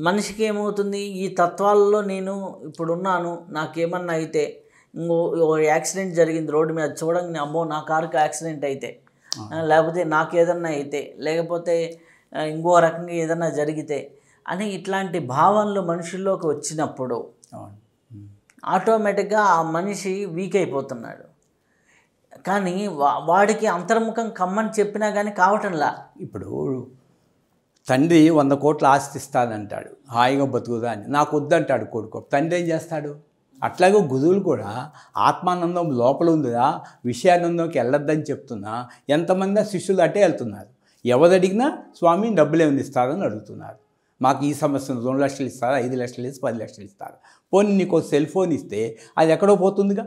మనిషికి ఏమవుతుంది ఈ తత్వాల్లో నేను ఇప్పుడున్నాను నాకేమన్నా అయితే ఇంకో యాక్సిడెంట్ జరిగింది రోడ్డు మీద చూడండి అమ్మో నా కారుకి యాక్సిడెంట్ అయితే లేకపోతే నాకు ఏదన్నా అయితే లేకపోతే ఇంకో రకంగా ఏదన్నా జరిగితే అని ఇట్లాంటి భావనలు మనుషుల్లోకి వచ్చినప్పుడు ఆటోమేటిక్గా ఆ మనిషి వీక్ అయిపోతున్నాడు కానీ వాడికి అంతర్ముఖం కమ్మని చెప్పినా కానీ కావటంలా ఇప్పుడు తండ్రి వంద కోట్లు ఆస్తిస్తానంటాడు హాయిగా బతుకుదా అని నాకు వద్దంటాడు కొడుకు తండ్రి ఏం చేస్తాడు అట్లాగే గురువులు కూడా ఆత్మానందం లోపల ఉందిరా విషయానందంకి వెళ్ళొద్దని చెప్తున్నా ఎంతమంది శిష్యులు అటే వెళ్తున్నారు ఎవరు అడిగినా స్వామి డబ్బులు ఏమని ఇస్తారని అడుగుతున్నారు మాకు ఈ సంవత్సరం రెండు లక్షలు ఇస్తారు ఐదు లక్షలు ఇస్తే పది లక్షలు ఇస్తారు పోనీ నీకు సెల్ ఫోన్ ఇస్తే అది ఎక్కడో పోతుందిగా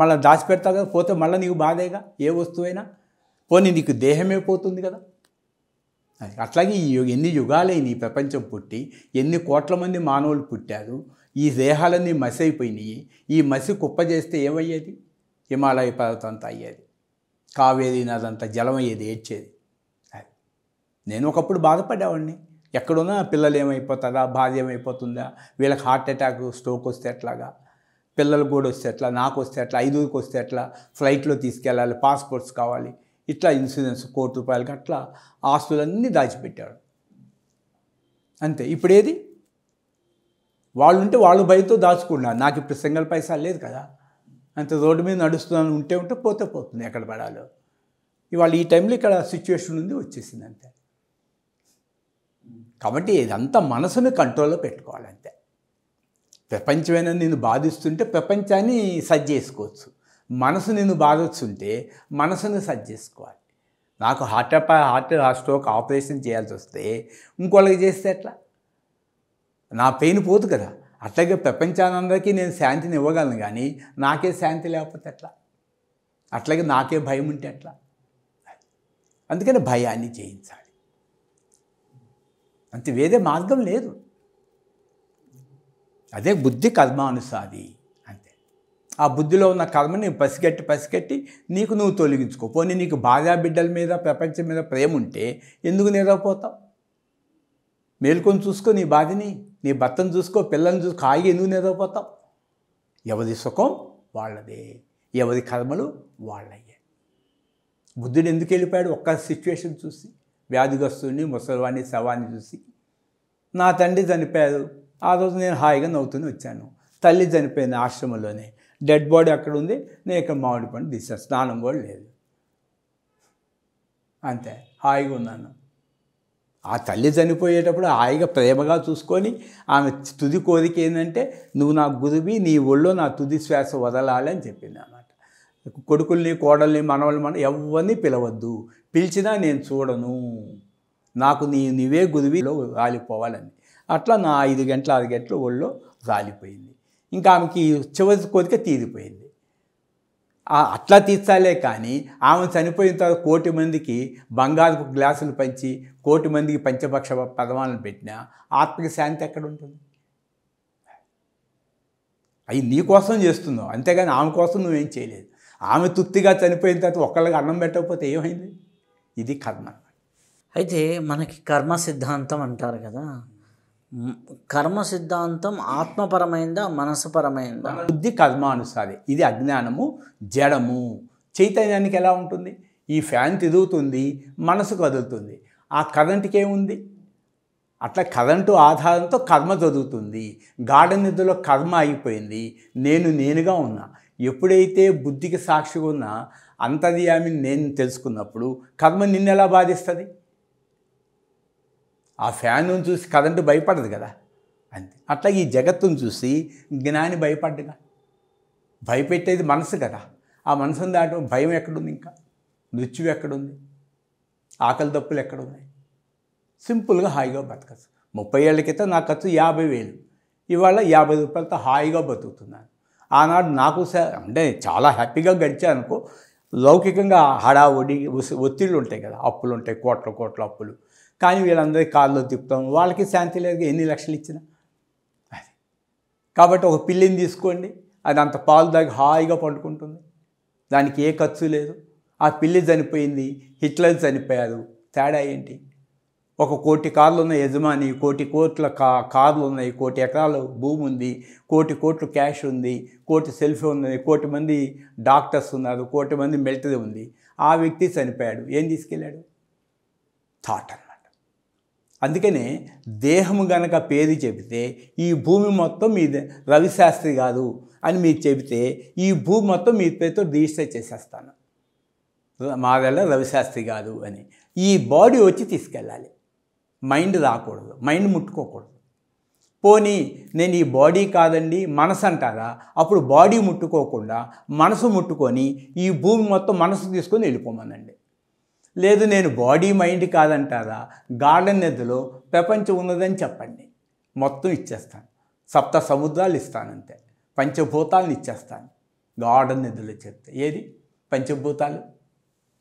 మళ్ళీ దాచిపెడతావు కదా పోతే మళ్ళీ నీకు బాధేగా ఏ వస్తువైనా పోనీ నీకు దేహమే పోతుంది కదా అట్లాగే ఈ ఎన్ని యుగాలైన ఈ ప్రపంచం పుట్టి ఎన్ని కోట్ల మంది మానవులు పుట్టారు ఈ దేహాలన్నీ మసి అయిపోయినాయి ఈ మసి కుప్ప చేస్తే ఏమయ్యేది హిమాలయ పర్వతం అంతా అయ్యేది కావేరి నదంతా జలమయ్యేది ఏడ్చేది నేను ఒకప్పుడు బాధపడ్డావాడిని ఎక్కడున్నా పిల్లలు ఏమైపోతుందా భార్య ఏమైపోతుందా వీళ్ళకి హార్ట్ అటాక్ స్ట్రోక్ వస్తే ఎట్లాగా పిల్లలు కూడా వస్తే ఎట్లా నాకు వస్తే ఎట్లా ఐదుగురికి వస్తే ఎట్లా ఫ్లైట్లో తీసుకెళ్ళాలి పాస్పోర్ట్స్ కావాలి ఇట్లా ఇన్సూరెన్స్ కోటి రూపాయలకి అట్లా ఆస్తులన్నీ దాచిపెట్టాడు అంతే ఇప్పుడేది వాళ్ళు ఉంటే వాళ్ళు భయంతో దాచుకున్నారు నాకు ఇప్పుడు సింగల్ పైసా లేదు కదా అంత రోడ్డు మీద నడుస్తున్నాను ఉంటే ఉంటే పోతే పోతుంది ఎక్కడ పడాలో ఇవాళ ఈ టైంలో ఇక్కడ సిచ్యువేషన్ ఉంది వచ్చేసింది అంతే కాబట్టి ఇదంతా మనసును కంట్రోల్లో పెట్టుకోవాలి అంతే ప్రపంచమైనా నేను బాధిస్తుంటే ప్రపంచాన్ని సజ్జ చేసుకోవచ్చు మనసు నేను బాధొచ్చుంటే మనసును సజ్జ చేసుకోవాలి నాకు heart attack heart stroke operation చేయాల్సి వస్తే ఇంకోళ్ళకి చేస్తే ఎట్లా నా పెయిన్ పోదు కదా అట్లాగే ప్రపంచానందరికీ నేను శాంతిని ఇవ్వగలను కానీ నాకే శాంతి లేకపోతే ఎట్లా అట్లాగే నాకే భయం ఉంటే ఎట్లా అందుకని భయాన్ని జయించాలి అంత వేరే మార్గం లేదు అదే బుద్ధి కర్మానుసారి అంతే ఆ బుద్ధిలో ఉన్న కర్మని పసిగట్టి పసిగట్టి నీకు నువ్వు తొలగించుకో పోనీ నీకు భార్యా బిడ్డల మీద ప్రపంచం మీద ప్రేమ ఉంటే ఎందుకు నిరవపోతావు మేల్కొని చూసుకో నీ బాధని నీ భర్తను చూసుకో పిల్లల్ని చూసుకో ఆగి ఎందుకు నిద్రపోతావు ఎవరి సుఖం వాళ్ళదే ఎవరి కర్మలు వాళ్ళయ్యే బుద్ధుడు ఎందుకు వెళ్ళిపోయాడు ఒక్క సిచ్యువేషన్ చూసి వ్యాధిగస్తుని ముసలివాణ్ణి శవాన్ని చూసి నా తండ్రి చనిపోయారు ఆ రోజు నేను హాయిగా నవ్వుతూనే వచ్చాను తల్లి చనిపోయింది ఆశ్రమంలోనే డెడ్ బాడీ అక్కడ ఉంది నేను ఇక్కడ మామిడి పండు తీసాను స్నానం కూడా లేదు అంతే హాయిగా ఉన్నాను ఆ తల్లి చనిపోయేటప్పుడు హాయిగా ప్రేమగా చూసుకొని ఆమె తుది కోరిక ఏంటంటే నువ్వు నా గురువి నీ ఒళ్ళో నా తుది శ్వాస వదలాలి అని చెప్పింది ఆమె కొడుకుల్ని కోడల్ని మనవల్ని మన ఎవరిని పిలవద్దు పిలిచినా నేను చూడను నాకు నీ నువ్వే గురువిలో రాలిపోవాలని అట్లా నా ఐదు గంటల ఆరు గంటల ఒళ్ళో రాలిపోయింది ఇంకా ఆమెకి చివరి కోరిక తీరిపోయింది అట్లా తీర్చాలే కానీ ఆమె చనిపోయిన తర్వాత కోటి మందికి బంగారు గ్లాసులు పంచి కోటి మందికి పంచపక్ష పదవాలను పెట్టినా ఆత్మకి శాంతి ఎక్కడ ఉంటుంది అవి నీ కోసం చేస్తున్నావు అంతేగాని ఆమె కోసం నువ్వేం చేయలేదు ఆమె తుత్తిగా చనిపోయిన తర్వాత ఒకళ్ళకి అన్నం పెట్టకపోతే ఏమైంది ఇది కర్మ అయితే మనకి కర్మ సిద్ధాంతం అంటారు కదా కర్మ సిద్ధాంతం ఆత్మపరమైందా మనసుపరమైందా బుద్ధి కర్మానుసారి ఇది అజ్ఞానము జడము చైతన్యానికి ఎలా ఉంటుంది ఈ ఫ్యాన్ తిరుగుతుంది మనసు కదులుతుంది ఆ కరెంట్కి ఏముంది అట్లా కరెంటు ఆధారంతో కర్మ జరుగుతుంది గాఢ నిద్రలో కర్మ అయిపోయింది నేను నేనుగా ఉన్నా ఎప్పుడైతే బుద్ధికి సాక్షిగా ఉన్న అంతది ఆమె నేను తెలుసుకున్నప్పుడు కర్మ నిన్ను ఎలా బాధిస్తుంది ఆ ఫ్యాన్ను చూసి కదంటూ భయపడదు కదా అంతే అట్లా ఈ జగత్తును చూసి జ్ఞాని భయపడ్డగా భయపెట్టేది మనసు కదా ఆ మనసును దాటి భయం ఎక్కడుంది ఇంకా మృత్యు ఎక్కడుంది ఆకలి దప్పులు ఎక్కడున్నాయి సింపుల్గా హాయిగా బతకచ్చు ముప్పై ఏళ్ళ క్రితం నా ఖర్చు యాభై వేలు ఇవాళ యాభై రూపాయలతో హాయిగా బతుకుతున్నాను ఆనాడు నాకు అంటే చాలా హ్యాపీగా గడిచానుకో లౌకికంగా హడావుడి ఒత్తిళ్ళు ఉంటాయి కదా అప్పులు ఉంటాయి కోట్ల కోట్ల అప్పులు కానీ వీళ్ళందరి కాల్లో తిప్పుతాం వాళ్ళకి శాంతి లేదు ఎన్ని లక్షలు ఇచ్చినా అది కాబట్టి ఒక పిల్లిని తీసుకోండి అది అంత పాలు దాకా హాయిగా పండుకుంటుంది దానికి ఏ ఖర్చు లేదు ఆ పిల్లి చనిపోయింది హిట్లర్ చనిపోయారు తేడా ఏంటి ఒక కోటి కార్లు ఉన్నాయి యజమాని కోటి కోట్ల కా కార్లు ఉన్నాయి కోటి ఎకరాలు భూమి ఉంది కోటి కోట్లు క్యాష్ ఉంది కోటి సెల్ఫీ ఉంది కోటి మంది డాక్టర్స్ ఉన్నారు కోటి మంది మిలిటరీ ఉంది ఆ వ్యక్తి చనిపోయాడు ఏం తీసుకెళ్ళాడు థాట్ అనమాట అందుకనే దేహము గనక పేరు చెబితే ఈ భూమి మొత్తం మీ రవిశాస్త్రి గారు అని మీరు చెబితే ఈ భూమి మొత్తం మీ పేరుతో రిజిస్టర్ చేసేస్తాను మా వెళ్ళ రవిశాస్త్రి గారు అని ఈ బాడీ వచ్చి తీసుకెళ్ళాలి మైండ్ రాకూడదు మైండ్ ముట్టుకోకూడదు పోనీ నేను ఈ బాడీ కాదండి మనసు అంటారా అప్పుడు బాడీ ముట్టుకోకుండా మనసు ముట్టుకొని ఈ భూమి మొత్తం మనసు తీసుకొని వెళ్ళిపోమనండి లేదు నేను బాడీ మైండ్ కాదంటారా గార్డెన్ నిధిలో ప్రపంచం ఉన్నదని చెప్పండి మొత్తం ఇచ్చేస్తాను సప్త సముద్రాలు ఇస్తానంతే పంచభూతాలను ఇచ్చేస్తాను గార్డెన్ నిధులు చెప్తే ఏది పంచభూతాలు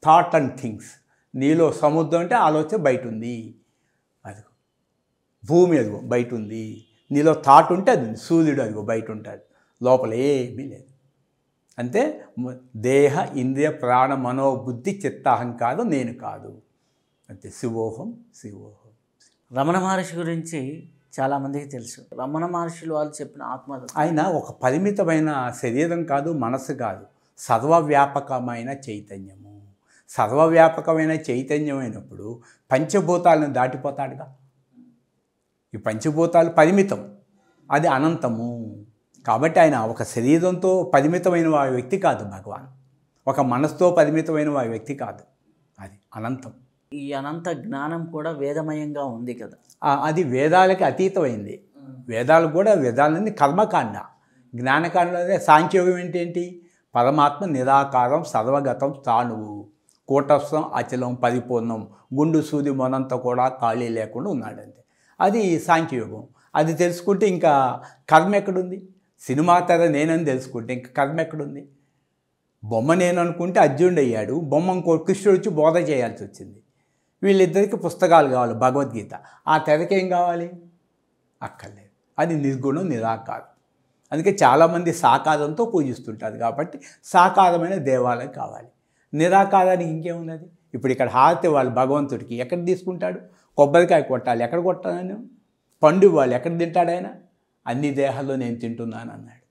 థాట్ అండ్ థింగ్స్ నీలో సముద్రం అంటే ఆలోచన బయట ఉంది భూమి అదిగో బయట ఉంది నీలో థాట్ ఉంటే అది సూర్యుడు అదిగో బయట ఉంటుంది లోపల ఏమీ లేదు అంటే దేహ ఇంద్రియ ప్రాణ మనోబుద్ధి చిత్తాహం కాదు నేను కాదు అంతే శివోహం శివోహం రమణ మహర్షి గురించి చాలామందికి తెలుసు రమణ మహర్షులు వాళ్ళు చెప్పిన ఆత్మ ఆయన ఒక పరిమితమైన శరీరం కాదు మనసు కాదు సర్వవ్యాపకమైన చైతన్యము సర్వవ్యాపకమైన చైతన్యమైనప్పుడు పంచభూతాలను దాటిపోతాడుగా ఈ పంచభూతాలు పరిమితం అది అనంతము కాబట్టి ఆయన ఒక శరీరంతో పరిమితమైన వారి వ్యక్తి కాదు భగవాన్ ఒక మనస్సుతో పరిమితమైన వారి వ్యక్తి కాదు అది అనంతం ఈ అనంత జ్ఞానం కూడా వేదమయంగా ఉంది కదా అది వేదాలకి అతీతమైంది వేదాలు కూడా వేదాలన్నీ కర్మకాండ జ్ఞానకాండ సాంఖ్యోగం ఏంటి పరమాత్మ నిరాకారం సర్వగతం తాను కూటస్థం అచలం పరిపూర్ణం గుండు సూది మొనంత కూడా ఖాళీ లేకుండా ఉన్నాడంతే అది సాంఖ్యయోగం అది తెలుసుకుంటే ఇంకా కర్మ ఎక్కడుంది సినిమా తెర నేనని తెలుసుకుంటే ఇంకా కర్మ ఎక్కడుంది బొమ్మ నేను అనుకుంటే అర్జునుడు అయ్యాడు బొమ్మ ఇంకో కృష్ణుడు వచ్చి బోధ చేయాల్సి వచ్చింది వీళ్ళిద్దరికి పుస్తకాలు కావాలి భగవద్గీత ఆ తెరకేం కావాలి అక్కర్లేదు అది నిర్గుణం నిరాకారం అందుకే చాలామంది సాకారంతో పూజిస్తుంటారు కాబట్టి సాకారమైన దేవాలయం కావాలి నిరాకారానికి ఇంకేమున్నది ఇప్పుడు ఇక్కడ హారతి వాళ్ళు భగవంతుడికి ఎక్కడ తీసుకుంటాడు కొబ్బరికాయ కొట్టాలి ఎక్కడ కొట్టాను పండు ఇవ్వాలి ఎక్కడ తింటాడు ఆయన అన్ని దేహాల్లో నేను తింటున్నాను అన్నాడు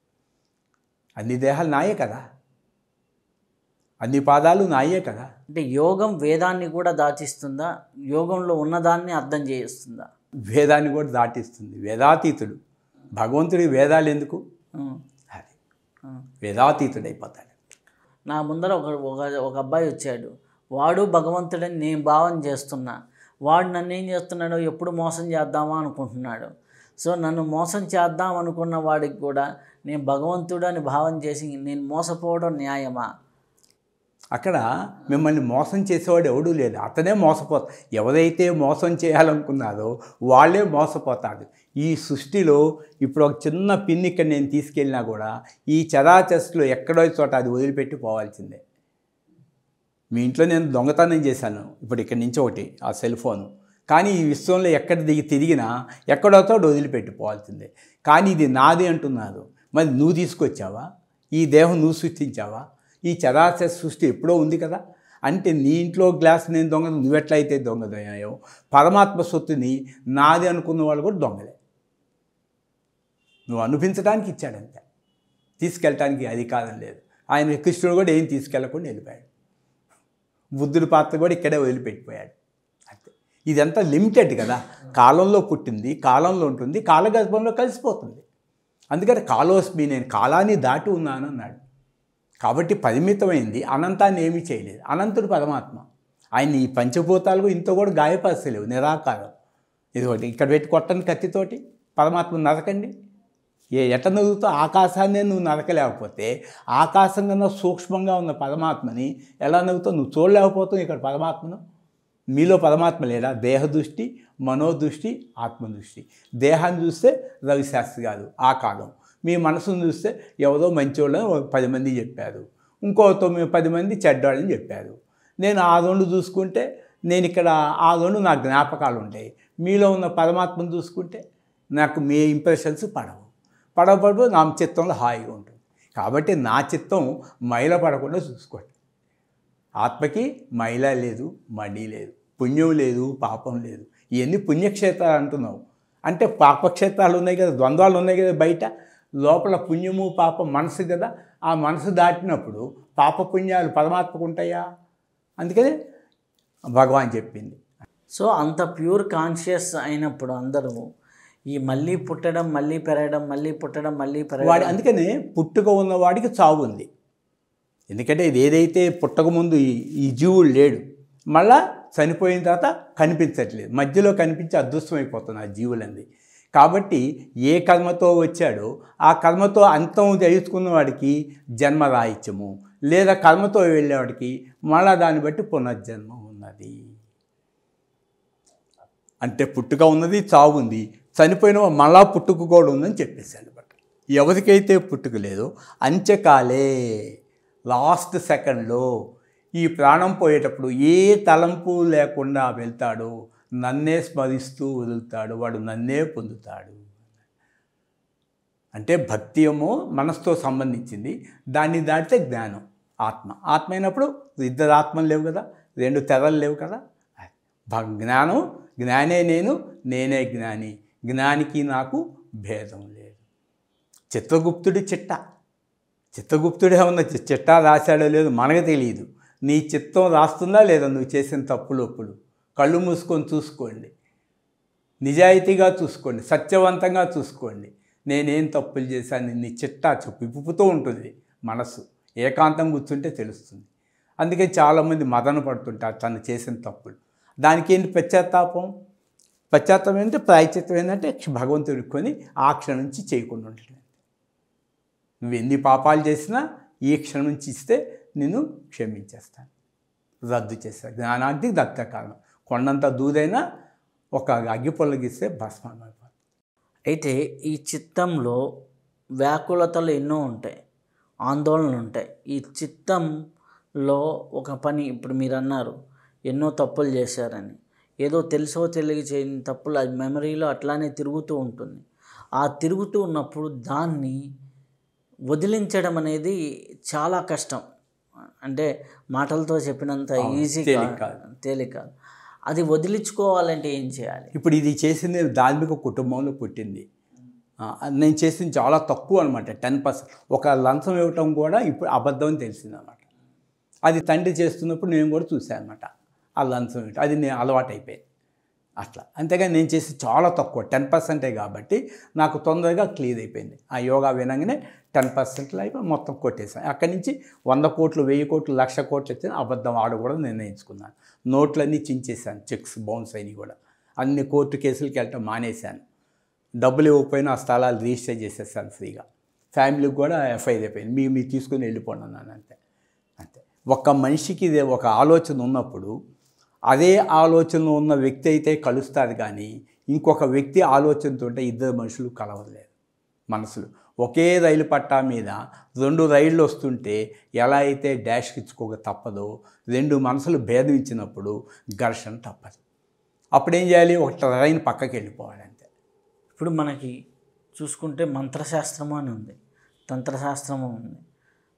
అన్ని దేహాలు నాయే కదా అన్ని పాదాలు నాయే కదా అంటే యోగం వేదాన్ని కూడా దాటిస్తుందా యోగంలో ఉన్నదాన్ని అర్థం చేస్తుందా వేదాన్ని కూడా దాటిస్తుంది వేదాతీతుడు భగవంతుడి వేదాలు ఎందుకు అది వేదాతీతుడు అయిపోతాడు నా ముందర ఒక ఒక అబ్బాయి వచ్చాడు వాడు భగవంతుడని నేను భావం చేస్తున్నా వాడు నన్ను ఏం చేస్తున్నాడు ఎప్పుడు మోసం చేద్దామా అనుకుంటున్నాడు సో నన్ను మోసం చేద్దాం అనుకున్న వాడికి కూడా నేను భగవంతుడు అని భావం చేసి నేను మోసపోవడం న్యాయమా అక్కడ మిమ్మల్ని మోసం చేసేవాడు ఎవడూ లేదు అతనే మోసపోతా ఎవరైతే మోసం చేయాలనుకున్నారో వాళ్ళే మోసపోతారు ఈ సృష్టిలో ఇప్పుడు ఒక చిన్న పిన్ ఇక్కడ నేను తీసుకెళ్ళినా కూడా ఈ చరాచస్లో ఎక్కడో చోట అది వదిలిపెట్టి పోవాల్సిందే మీ ఇంట్లో నేను దొంగతనం చేశాను ఇప్పుడు ఇక్కడి నుంచి ఒకటి ఆ సెల్ ఫోను కానీ ఈ విశ్వంలో ఎక్కడ దిగి తిరిగినా ఎక్కడోతోడు వదిలిపెట్టిపోవాల్సిందే కానీ ఇది నాది అంటున్నారు మరి నువ్వు తీసుకొచ్చావా ఈ దేహం నువ్వు సృష్టించావా ఈ చరాచర సృష్టి ఎప్పుడో ఉంది కదా అంటే నీ ఇంట్లో గ్లాస్ నేను దొంగ నువ్వెట్లయితే దొంగదయ్యాయో పరమాత్మ సొత్తుని నాది అనుకున్న వాళ్ళు కూడా దొంగలే నువ్వు అనుభవించడానికి ఇచ్చాడంతే తీసుకెళ్ళటానికి అధికారం లేదు ఆయన కృష్ణుడు కూడా ఏం తీసుకెళ్లకుండా వెళ్ళిపోయాడు బుద్ధుడి పాత్ర కూడా ఇక్కడే వదిలిపెట్టిపోయాడు అంతే ఇదంతా లిమిటెడ్ కదా కాలంలో పుట్టింది కాలంలో ఉంటుంది కాలగర్భంలో కలిసిపోతుంది అందుకని కాలోస్మి నేను కాలాన్ని దాటి ఉన్నాను అన్నాడు కాబట్టి పరిమితమైంది అనంతాన్ని ఏమీ చేయలేదు అనంతుడు పరమాత్మ ఆయన ఈ పంచభూతాలకు ఇంత కూడా గాయపరచలేవు నిరాకారం ఇదిగోటి ఇక్కడ పెట్టి కొట్టని కత్తితోటి పరమాత్మ నరకండి ఏ ఎట నదుతో ఆకాశాన్నే నువ్వు నరకలేకపోతే ఆకాశం కన్నా సూక్ష్మంగా ఉన్న పరమాత్మని ఎలా నవ్వుతో నువ్వు చూడలేకపోతావు ఇక్కడ పరమాత్మను మీలో పరమాత్మ లేడా దేహదృష్టి మనోదృష్టి ఆత్మదృష్టి దేహాన్ని చూస్తే రవిశాస్త్రి గారు ఆ కాలం మీ మనసును చూస్తే ఎవరో మంచివాళ్ళని పది మంది చెప్పారు ఇంకో తొమ్మిది పది మంది చెడ్డవాళ్ళని చెప్పారు నేను ఆ రెండు చూసుకుంటే నేను ఇక్కడ ఆ రెండు నా జ్ఞాపకాలు ఉంటాయి మీలో ఉన్న పరమాత్మను చూసుకుంటే నాకు మీ ఇంప్రెషన్స్ పడవు పడబడు నా చిత్తంలో హాయిగా ఉంటుంది కాబట్టి నా చిత్తం మైల పడకుండా చూసుకోండి ఆత్మకి మైల లేదు మణి లేదు పుణ్యం లేదు పాపం లేదు ఇవన్నీ పుణ్యక్షేత్రాలు అంటున్నావు అంటే పాపక్షేత్రాలు ఉన్నాయి కదా ద్వంద్వాలు ఉన్నాయి కదా బయట లోపల పుణ్యము పాపం మనసు కదా ఆ మనసు దాటినప్పుడు పాపపుణ్యాలు పరమాత్మకు ఉంటాయా అందుకని భగవాన్ చెప్పింది సో అంత ప్యూర్ కాన్షియస్ అయినప్పుడు అందరూ ఈ మళ్ళీ పుట్టడం మళ్ళీ పెరగడం మళ్ళీ పుట్టడం మళ్ళీ పెరగడం వాడి అందుకని పుట్టుక ఉన్నవాడికి చావు ఉంది ఎందుకంటే ఇది ఏదైతే పుట్టకముందు ఈ జీవుడు లేడు మళ్ళా చనిపోయిన తర్వాత కనిపించట్లేదు మధ్యలో కనిపించి అదృష్టమైపోతుంది ఆ జీవులంది కాబట్టి ఏ కర్మతో వచ్చాడో ఆ కర్మతో అంతం తెలుసుకున్న వాడికి జన్మ రాయిత్యము లేదా కర్మతో వెళ్ళేవాడికి మళ్ళా దాన్ని బట్టి పునర్జన్మ ఉన్నది అంటే పుట్టుక ఉన్నది చావు ఉంది చనిపోయిన మళ్ళా పుట్టుకు కూడా ఉందని చెప్పేసి అనమాట ఎవరికైతే పుట్టుక లేదో అంత్యకాలే లాస్ట్ సెకండ్లో ఈ ప్రాణం పోయేటప్పుడు ఏ తలంపు లేకుండా వెళ్తాడో నన్నే స్మరిస్తూ వదులుతాడు వాడు నన్నే పొందుతాడు అంటే భక్తి ఏమో మనసుతో సంబంధించింది దాన్ని దాటితే జ్ఞానం ఆత్మ ఆత్మ అయినప్పుడు ఇద్దరు ఆత్మలు లేవు కదా రెండు తెరలు లేవు కదా జ్ఞానం జ్ఞానే నేను నేనే జ్ఞాని జ్ఞానికి నాకు భేదం లేదు చిత్తగుప్తుడి చిట్ట చిత్తగుప్తుడే ఉన్న చిట్టా రాశాడో లేదు మనకు తెలియదు నీ చిత్తం రాస్తుందా లేదా నువ్వు చేసిన తప్పులొప్పులు కళ్ళు మూసుకొని చూసుకోండి నిజాయితీగా చూసుకోండి సత్యవంతంగా చూసుకోండి నేనేం తప్పులు చేశాను నీ చిట్టా చెప్పు ఉంటుంది మనసు ఏకాంతం కూర్చుంటే తెలుస్తుంది అందుకే చాలామంది మదన పడుతుంటారు తను చేసిన తప్పులు దానికి ఏంటి పశ్చాత్తాపం పశ్చాత్తం ఏంటంటే ప్రాయచిత్తం ఏంటంటే భగవంతుడి కొని ఆ క్షణం నుంచి చేయకుండా ఉంటాడు నువ్వు ఎన్ని పాపాలు చేసినా ఈ క్షణం నుంచి ఇస్తే నేను క్షమించేస్తాను రద్దు చేస్తాను జ్ఞానాగ్ని దత్త కారణం కొండంత దూదైనా ఒక అగ్గి పొల్లగిస్తే భస్మం అయిపోతుంది అయితే ఈ చిత్తంలో వ్యాకులతలు ఎన్నో ఉంటాయి ఆందోళనలు ఉంటాయి ఈ చిత్తంలో ఒక పని ఇప్పుడు మీరు అన్నారు ఎన్నో తప్పులు చేశారని ఏదో తెలుసో తెలియ చేయని తప్పులు అది మెమరీలో అట్లానే తిరుగుతూ ఉంటుంది ఆ తిరుగుతూ ఉన్నప్పుడు దాన్ని వదిలించడం అనేది చాలా కష్టం అంటే మాటలతో చెప్పినంత ఈజీ తేలిక అది వదిలించుకోవాలంటే ఏం చేయాలి ఇప్పుడు ఇది చేసింది ధార్మిక కుటుంబంలో పుట్టింది నేను చేసింది చాలా తక్కువ అనమాట టెన్ పర్సెంట్ ఒక లంచం ఇవ్వటం కూడా ఇప్పుడు అబద్ధం తెలిసిందనమాట అది తండ్రి చేస్తున్నప్పుడు నేను కూడా చూసాను అనమాట ఆ అది నేను అలవాటు అయిపోయింది అట్లా అంతేగాని నేను చేసి చాలా తక్కువ టెన్ పర్సెంటే కాబట్టి నాకు తొందరగా క్లియర్ అయిపోయింది ఆ యోగా వినంగానే టెన్ పర్సెంట్ అయిపోయి మొత్తం కొట్టేసాను అక్కడి నుంచి వంద కోట్లు వెయ్యి కోట్లు లక్ష కోట్లు వచ్చిన అబద్ధం ఆడకూడదు నిర్ణయించుకున్నాను నోట్లన్నీ చించేశాను చెక్స్ బౌన్స్ అయినవి కూడా అన్ని కోర్టు కేసులకి వెళ్ళటం మానేశాను డబ్బులు ఇవ్వకపోయినా ఆ స్థలాలు రిజిస్టర్ చేసేసాను ఫ్రీగా ఫ్యామిలీకి కూడా ఎఫ్ఐఆర్ అయిపోయింది మీరు మీరు తీసుకుని వెళ్ళిపోను అన్నాను అంతే అంతే ఒక మనిషికి ఒక ఆలోచన ఉన్నప్పుడు అదే ఆలోచనలో ఉన్న వ్యక్తి అయితే కలుస్తారు కానీ ఇంకొక వ్యక్తి ఆలోచనతో ఇద్దరు మనుషులు కలవలేదు మనసులు ఒకే రైలు పట్టా మీద రెండు రైళ్ళు వస్తుంటే ఎలా అయితే డాష్ ఇచ్చుకోక తప్పదో రెండు మనసులు భేదం ఇచ్చినప్పుడు ఘర్షణ తప్పదు అప్పుడేం చేయాలి ఒక రైన్ పక్కకి వెళ్ళిపోవాలి అంతే ఇప్పుడు మనకి చూసుకుంటే మంత్రశాస్త్రము అని ఉంది తంత్రశాస్త్రము ఉంది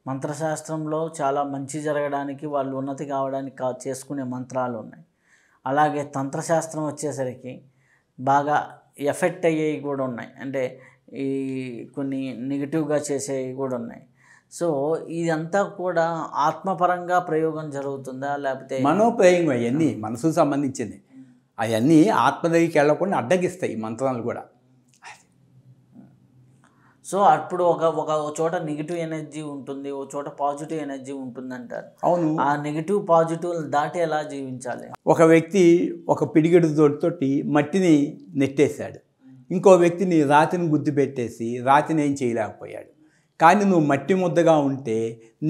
మంత్రశాస్త్రంలో చాలా మంచి జరగడానికి వాళ్ళు ఉన్నతి కావడానికి కా చేసుకునే మంత్రాలు ఉన్నాయి అలాగే తంత్రశాస్త్రం వచ్చేసరికి బాగా ఎఫెక్ట్ అయ్యేవి కూడా ఉన్నాయి అంటే ఈ కొన్ని నెగిటివ్గా చేసేవి కూడా ఉన్నాయి సో ఇదంతా కూడా ఆత్మపరంగా ప్రయోగం జరుగుతుందా లేకపోతే మనోప్రయోగం అవన్నీ మనసుకు సంబంధించింది అవన్నీ ఆత్మ దగ్గరికి వెళ్ళకుండా అడ్డగిస్తాయి ఈ మంత్రాలు కూడా సో అప్పుడు ఒక ఒక చోట నెగిటివ్ ఎనర్జీ ఉంటుంది ఒక చోట పాజిటివ్ ఎనర్జీ ఉంటుంది అంటారు అవును ఆ నెగిటివ్ పాజిటివ్ దాటి ఎలా జీవించాలి ఒక వ్యక్తి ఒక పిడిగడు తోటి మట్టిని నెట్టేశాడు ఇంకో వ్యక్తిని రాతిని గుద్దు పెట్టేసి రాతిని ఏం చేయలేకపోయాడు కానీ నువ్వు మట్టి ముద్దగా ఉంటే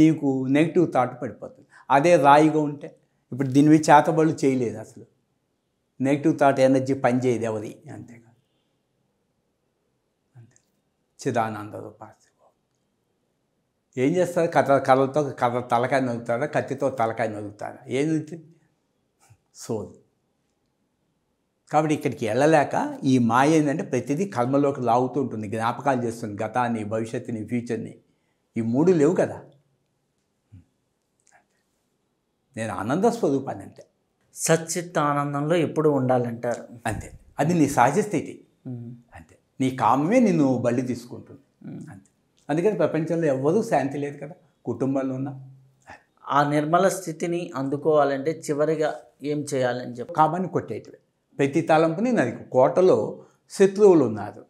నీకు నెగిటివ్ థాట్ పడిపోతుంది అదే రాయిగా ఉంటే ఇప్పుడు దీనివి చేతబడులు చేయలేదు అసలు నెగిటివ్ థాట్ ఎనర్జీ పనిచేయదు ఎవరి అంతే చిదానంద రూపాసి ఏం చేస్తారు కథ కళ్ళతో కథ తలకాయ నొగుతాడా కత్తితో తలకాయ నొగుతాడా ఏం సోది కాబట్టి ఇక్కడికి వెళ్ళలేక ఈ మాయ ఏంటంటే ప్రతిదీ కర్మలోకి లాగుతూ ఉంటుంది జ్ఞాపకాలు చేస్తుంది గతాన్ని భవిష్యత్తుని ఫ్యూచర్ని ఈ మూడు లేవు కదా నేను ఆనంద స్వరూపాన్ని అంటే సచ్చిత్ ఆనందంలో ఎప్పుడు ఉండాలంటారు అంతే అది నీ సహజ స్థితి అంతే నీ కామమే నిన్ను బలి తీసుకుంటుంది అంతే అందుకని ప్రపంచంలో ఎవ్వరూ శాంతి లేదు కదా కుటుంబంలో ఉన్న ఆ నిర్మల స్థితిని అందుకోవాలంటే చివరిగా ఏం చేయాలని చెప్పి కామాన్ని కొట్టేయటమే ప్రతి తలంపుని నాది కోటలో శత్రువులు ఉన్నారు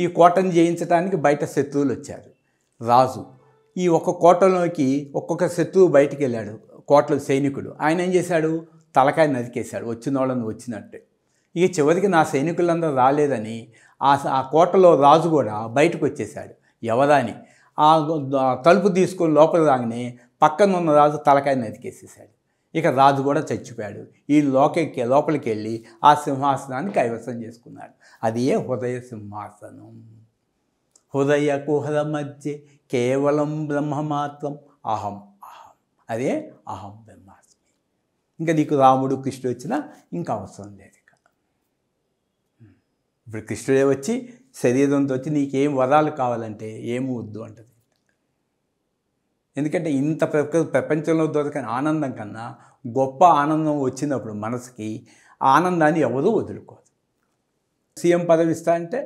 ఈ కోటను జయించడానికి బయట శత్రువులు వచ్చారు రాజు ఈ ఒక్క కోటలోకి ఒక్కొక్క శత్రువు బయటికి వెళ్ళాడు కోటలో సైనికుడు ఆయన ఏం చేశాడు తలకాయ నరికేశాడు వచ్చిన వాళ్ళని వచ్చినట్టే ఇక చివరికి నా సైనికులందరూ రాలేదని ఆ ఆ కోటలో రాజు కూడా బయటకు వచ్చేసాడు ఎవరాని ఆ తలుపు తీసుకుని లోపల రాగానే పక్కనున్న రాజు తలకాయ నతికేసేసాడు ఇక రాజు కూడా చచ్చిపోయాడు ఈ లోకెక్కి లోపలికి వెళ్ళి ఆ సింహాసనాన్ని కైవసం చేసుకున్నాడు అది ఏ హృదయ సింహాసనం హృదయ కుహర మధ్య కేవలం బ్రహ్మ మాత్రం అహం అహం అదే అహం బ్రహ్మాస్మి ఇంకా నీకు రాముడు కృష్ణుడు వచ్చినా ఇంకా అవసరం లేదు ఇప్పుడు కృష్ణుడే వచ్చి శరీరంతో వచ్చి నీకేం వరాలు కావాలంటే ఏమి వద్దు అంటది ఎందుకంటే ఇంత ప్రపంచంలో దొరకని ఆనందం కన్నా గొప్ప ఆనందం వచ్చినప్పుడు మనసుకి ఆనందాన్ని ఎవరూ వదులుకోరు సీఎం పదవి ఇస్తా అంటే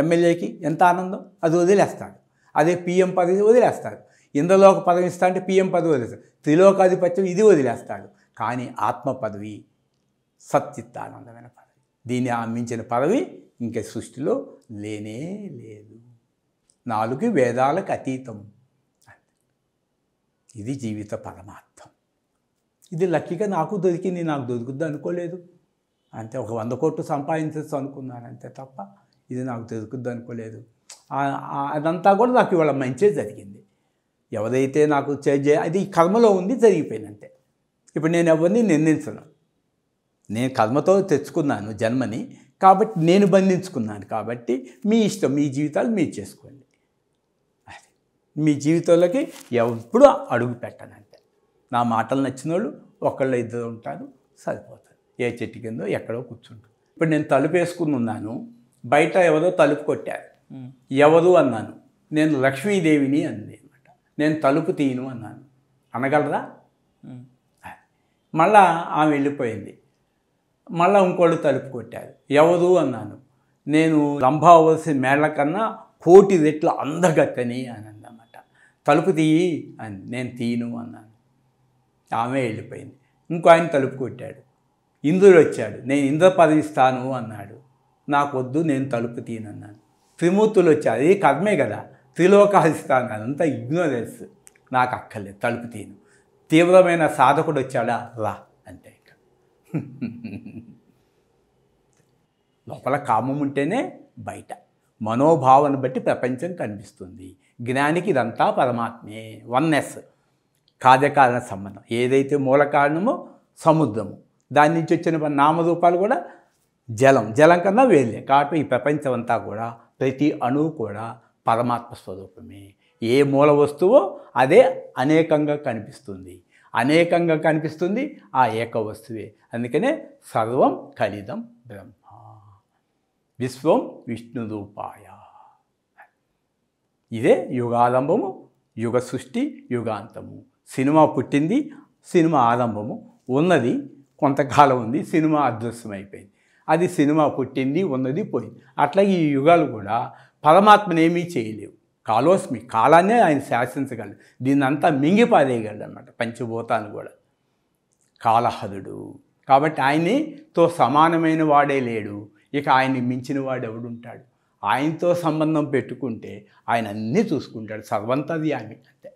ఎమ్మెల్యేకి ఎంత ఆనందం అది వదిలేస్తాడు అదే పిఎం పదవి వదిలేస్తాడు ఇంద్రలోక పదవి ఇస్తా అంటే పిఎం పదవి వదిలేస్తాడు త్రిలోకాధిపత్యం ఇది వదిలేస్తాడు కానీ ఆత్మ పదవి ఆనందమైన పదవి దీన్ని ఆమించిన పదవి ఇంకా సృష్టిలో లేనే లేదు నాలుగు వేదాలకు అతీతం ఇది జీవిత పరమార్థం ఇది లక్కీగా నాకు దొరికింది నాకు దొరుకుద్దు అనుకోలేదు అంతే ఒక వంద కోట్లు సంపాదించవచ్చు అనుకున్నాను అంతే తప్ప ఇది నాకు దొరుకుద్దు అనుకోలేదు అదంతా కూడా నాకు ఇవాళ మంచే జరిగింది ఎవరైతే నాకు చేంజ్ అది కర్మలో ఉంది జరిగిపోయినంతే ఇప్పుడు నేను ఎవరిని నిందించను నేను కర్మతో తెచ్చుకున్నాను జన్మని కాబట్టి నేను బంధించుకున్నాను కాబట్టి మీ ఇష్టం మీ జీవితాలు మీరు చేసుకోండి అది మీ జీవితంలోకి ఎప్పుడు అడుగు పెట్టనంటే నా మాటలు నచ్చిన వాళ్ళు ఒకళ్ళు ఇద్దరు ఉంటారు సరిపోతారు ఏ చెట్టు కింద ఎక్కడో కూర్చుంటారు ఇప్పుడు నేను తలుపు వేసుకుని ఉన్నాను బయట ఎవరో తలుపు కొట్టారు ఎవరు అన్నాను నేను లక్ష్మీదేవిని అంది అనమాట నేను తలుపు తీయను అన్నాను అనగలరా మళ్ళా ఆమె వెళ్ళిపోయింది మళ్ళీ ఇంకోళ్ళు తలుపు కొట్టారు ఎవరు అన్నాను నేను లంబావలసి మేళ్ళ కన్నా కోటి రెట్లు అందగత్తని అని అందమాట తలుపు తీయి అని నేను తీను అన్నాను ఆమె వెళ్ళిపోయింది ఇంకో ఆయన తలుపు కొట్టాడు ఇంద్రుడు వచ్చాడు నేను ఇంద్ర పదవిస్తాను అన్నాడు వద్దు నేను తలుపు అన్నాను త్రిమూర్తులు వచ్చారు ఏ కర్మే కదా త్రిలోకాధిస్తాను అదంతా ఇగ్నోరెన్స్ నాకు అక్కర్లేదు తలుపు తీను తీవ్రమైన సాధకుడు వచ్చాడా రా లోపల కామం ఉంటేనే బయట మనోభావాన్ని బట్టి ప్రపంచం కనిపిస్తుంది జ్ఞానికి ఇదంతా పరమాత్మే వన్నెస్ కార్యకారణ సంబంధం ఏదైతే మూల కారణమో సముద్రము దాని నుంచి వచ్చిన నామరూపాలు కూడా జలం జలం కన్నా వేలే కాబట్టి ఈ ప్రపంచం అంతా కూడా ప్రతి అణువు కూడా పరమాత్మ స్వరూపమే ఏ మూల వస్తువో అదే అనేకంగా కనిపిస్తుంది అనేకంగా కనిపిస్తుంది ఆ ఏక వస్తువే అందుకనే సర్వం కలిదం బ్రహ్మ విశ్వం విష్ణురూపాయ ఇదే యుగాలంబము యుగ సృష్టి యుగాంతము సినిమా పుట్టింది సినిమా ఆరంభము ఉన్నది కొంతకాలం ఉంది సినిమా అదృశ్యమైపోయింది అది సినిమా పుట్టింది ఉన్నది పోయింది అట్లాగే ఈ యుగాలు కూడా పరమాత్మనేమీ చేయలేవు కాలోస్మి కాలాన్నే ఆయన శాసించగలడు దీన్ని అంతా మింగిపారేయగలడు అనమాట పంచభూతాన్ని కూడా కాలహదుడు కాబట్టి ఆయనతో సమానమైన వాడే లేడు ఇక ఆయన్ని మించిన వాడు ఎవడుంటాడు ఆయనతో సంబంధం పెట్టుకుంటే ఆయన అన్నీ చూసుకుంటాడు సర్వంతది ఆమె అంతే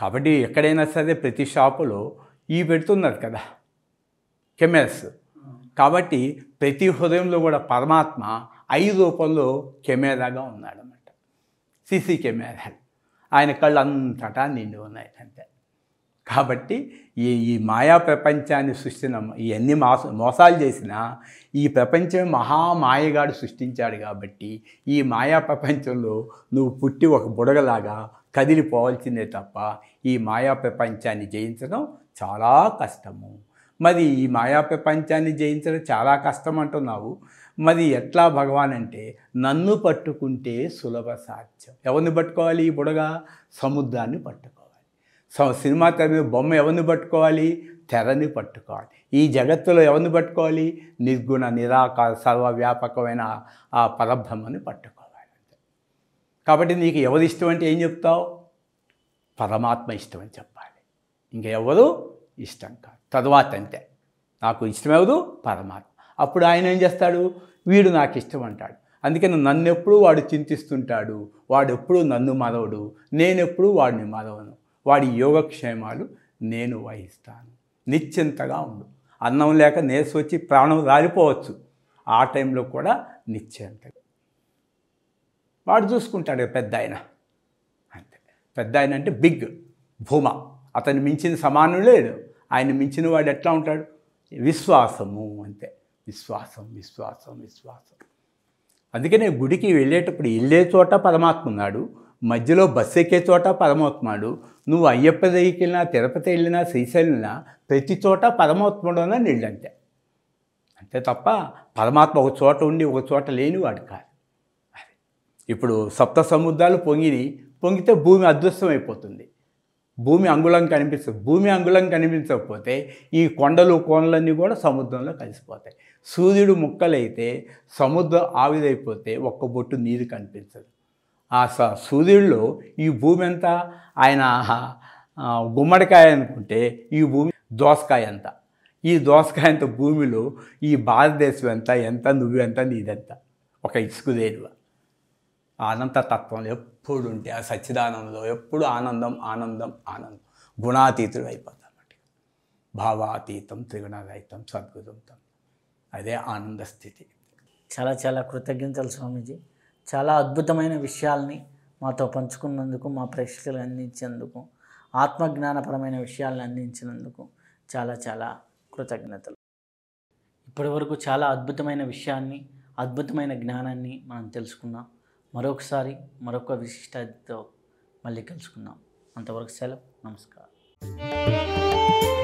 కాబట్టి ఎక్కడైనా సరే ప్రతి షాపులో ఈ పెడుతున్నారు కదా కెమెరాస్ కాబట్టి ప్రతి హృదయంలో కూడా పరమాత్మ ఐదు రూపంలో కెమెరాగా ఉన్నాడు అన్నమాట సీసీ కెమెరాలు ఆయన కళ్ళు అంతటా నిండి ఉన్నాయి అంతే కాబట్టి ఈ ఈ మాయా ప్రపంచాన్ని సృష్టిన ఇవన్నీ మోస మోసాలు చేసినా ఈ ప్రపంచం మహామాయగాడు సృష్టించాడు కాబట్టి ఈ మాయా ప్రపంచంలో నువ్వు పుట్టి ఒక బుడగలాగా కదిలిపోవాల్సిందే తప్ప ఈ మాయా ప్రపంచాన్ని జయించడం చాలా కష్టము మరి ఈ మాయా ప్రపంచాన్ని జయించడం చాలా కష్టం అంటున్నావు మరి ఎట్లా భగవాన్ అంటే నన్ను పట్టుకుంటే సులభ సాధ్యం ఎవరిని పట్టుకోవాలి బుడగా సముద్రాన్ని పట్టుకోవాలి సినిమా తెర మీద బొమ్మ ఎవరిని పట్టుకోవాలి తెరని పట్టుకోవాలి ఈ జగత్తులో ఎవరిని పట్టుకోవాలి నిర్గుణ నిరాకార సర్వవ్యాపకమైన ఆ పరబ్రహ్మని పట్టుకోవాలి కాబట్టి నీకు ఎవరు ఇష్టం అంటే ఏం చెప్తావు పరమాత్మ ఇష్టం అని చెప్పాలి ఇంకెవరు ఇష్టం కాదు తరువాత అంటే నాకు ఇష్టం ఎవరు పరమాత్మ అప్పుడు ఆయన ఏం చేస్తాడు వీడు నాకు ఇష్టం అంటాడు అందుకని నన్నెప్పుడు వాడు చింతిస్తుంటాడు వాడెప్పుడు నన్ను మదవడు నేనెప్పుడు వాడిని మదవను వాడి యోగక్షేమాలు నేను వహిస్తాను నిశ్చింతగా ఉండు అన్నం లేక నేసి వచ్చి ప్రాణం రాలిపోవచ్చు ఆ టైంలో కూడా నిశ్చింత వాడు చూసుకుంటాడు పెద్ద ఆయన అంతే పెద్ద ఆయన అంటే బిగ్ భూమ అతను మించిన సమానం లేడు ఆయన మించిన వాడు ఎట్లా ఉంటాడు విశ్వాసము అంతే విశ్వాసం విశ్వాసం విశ్వాసం అందుకనే గుడికి వెళ్ళేటప్పుడు వెళ్ళే చోట పరమాత్మ ఉన్నాడు మధ్యలో బస్సు ఎక్కే చోట పరమాత్మాడు నువ్వు అయ్యప్ప దగ్గరికి వెళ్ళినా తిరుపతి వెళ్ళినా వెళ్ళినా ప్రతి చోట పరమాత్ముడోనా నీళ్ళంటే అంతే తప్ప పరమాత్మ ఒక చోట ఉండి ఒక చోట లేని వాడు కాదు అది ఇప్పుడు సప్త సముద్రాలు పొంగిని పొంగితే భూమి అదృశ్యం అయిపోతుంది భూమి అంగుళం కనిపిస్తుంది భూమి అంగుళం కనిపించకపోతే ఈ కొండలు కోనలన్నీ కూడా సముద్రంలో కలిసిపోతాయి సూర్యుడు ముక్కలైతే సముద్రం ఆవిరైపోతే ఒక్క బొట్టు నీరు కనిపించదు ఆ సూర్యుడిలో ఈ భూమి ఎంత ఆయన గుమ్మడికాయ అనుకుంటే ఈ భూమి దోసకాయ ఎంత ఈ దోసకాయ ఎంత భూమిలో ఈ భారతదేశం ఎంత ఎంత నువ్వెంత నీదెంత ఒక ఇసుకుదేనువ అనంత తత్వం ఎప్పుడు ఉంటే ఆ సచ్చిదానందంలో ఎప్పుడు ఆనందం ఆనందం ఆనందం గుణాతీతుడు అయిపోతామండి భావాతీతం త్రిగుణాతీతం సద్గుణంతో అదే ఆనంద స్థితి చాలా చాలా కృతజ్ఞతలు స్వామీజీ చాలా అద్భుతమైన విషయాల్ని మాతో పంచుకున్నందుకు మా ప్రేక్షకులు అందించేందుకు ఆత్మజ్ఞానపరమైన విషయాలను అందించినందుకు చాలా చాలా కృతజ్ఞతలు ఇప్పటివరకు చాలా అద్భుతమైన విషయాన్ని అద్భుతమైన జ్ఞానాన్ని మనం తెలుసుకున్నాం మరొకసారి మరొక విశిష్టతో మళ్ళీ కలుసుకుందాం అంతవరకు సెలవు నమస్కారం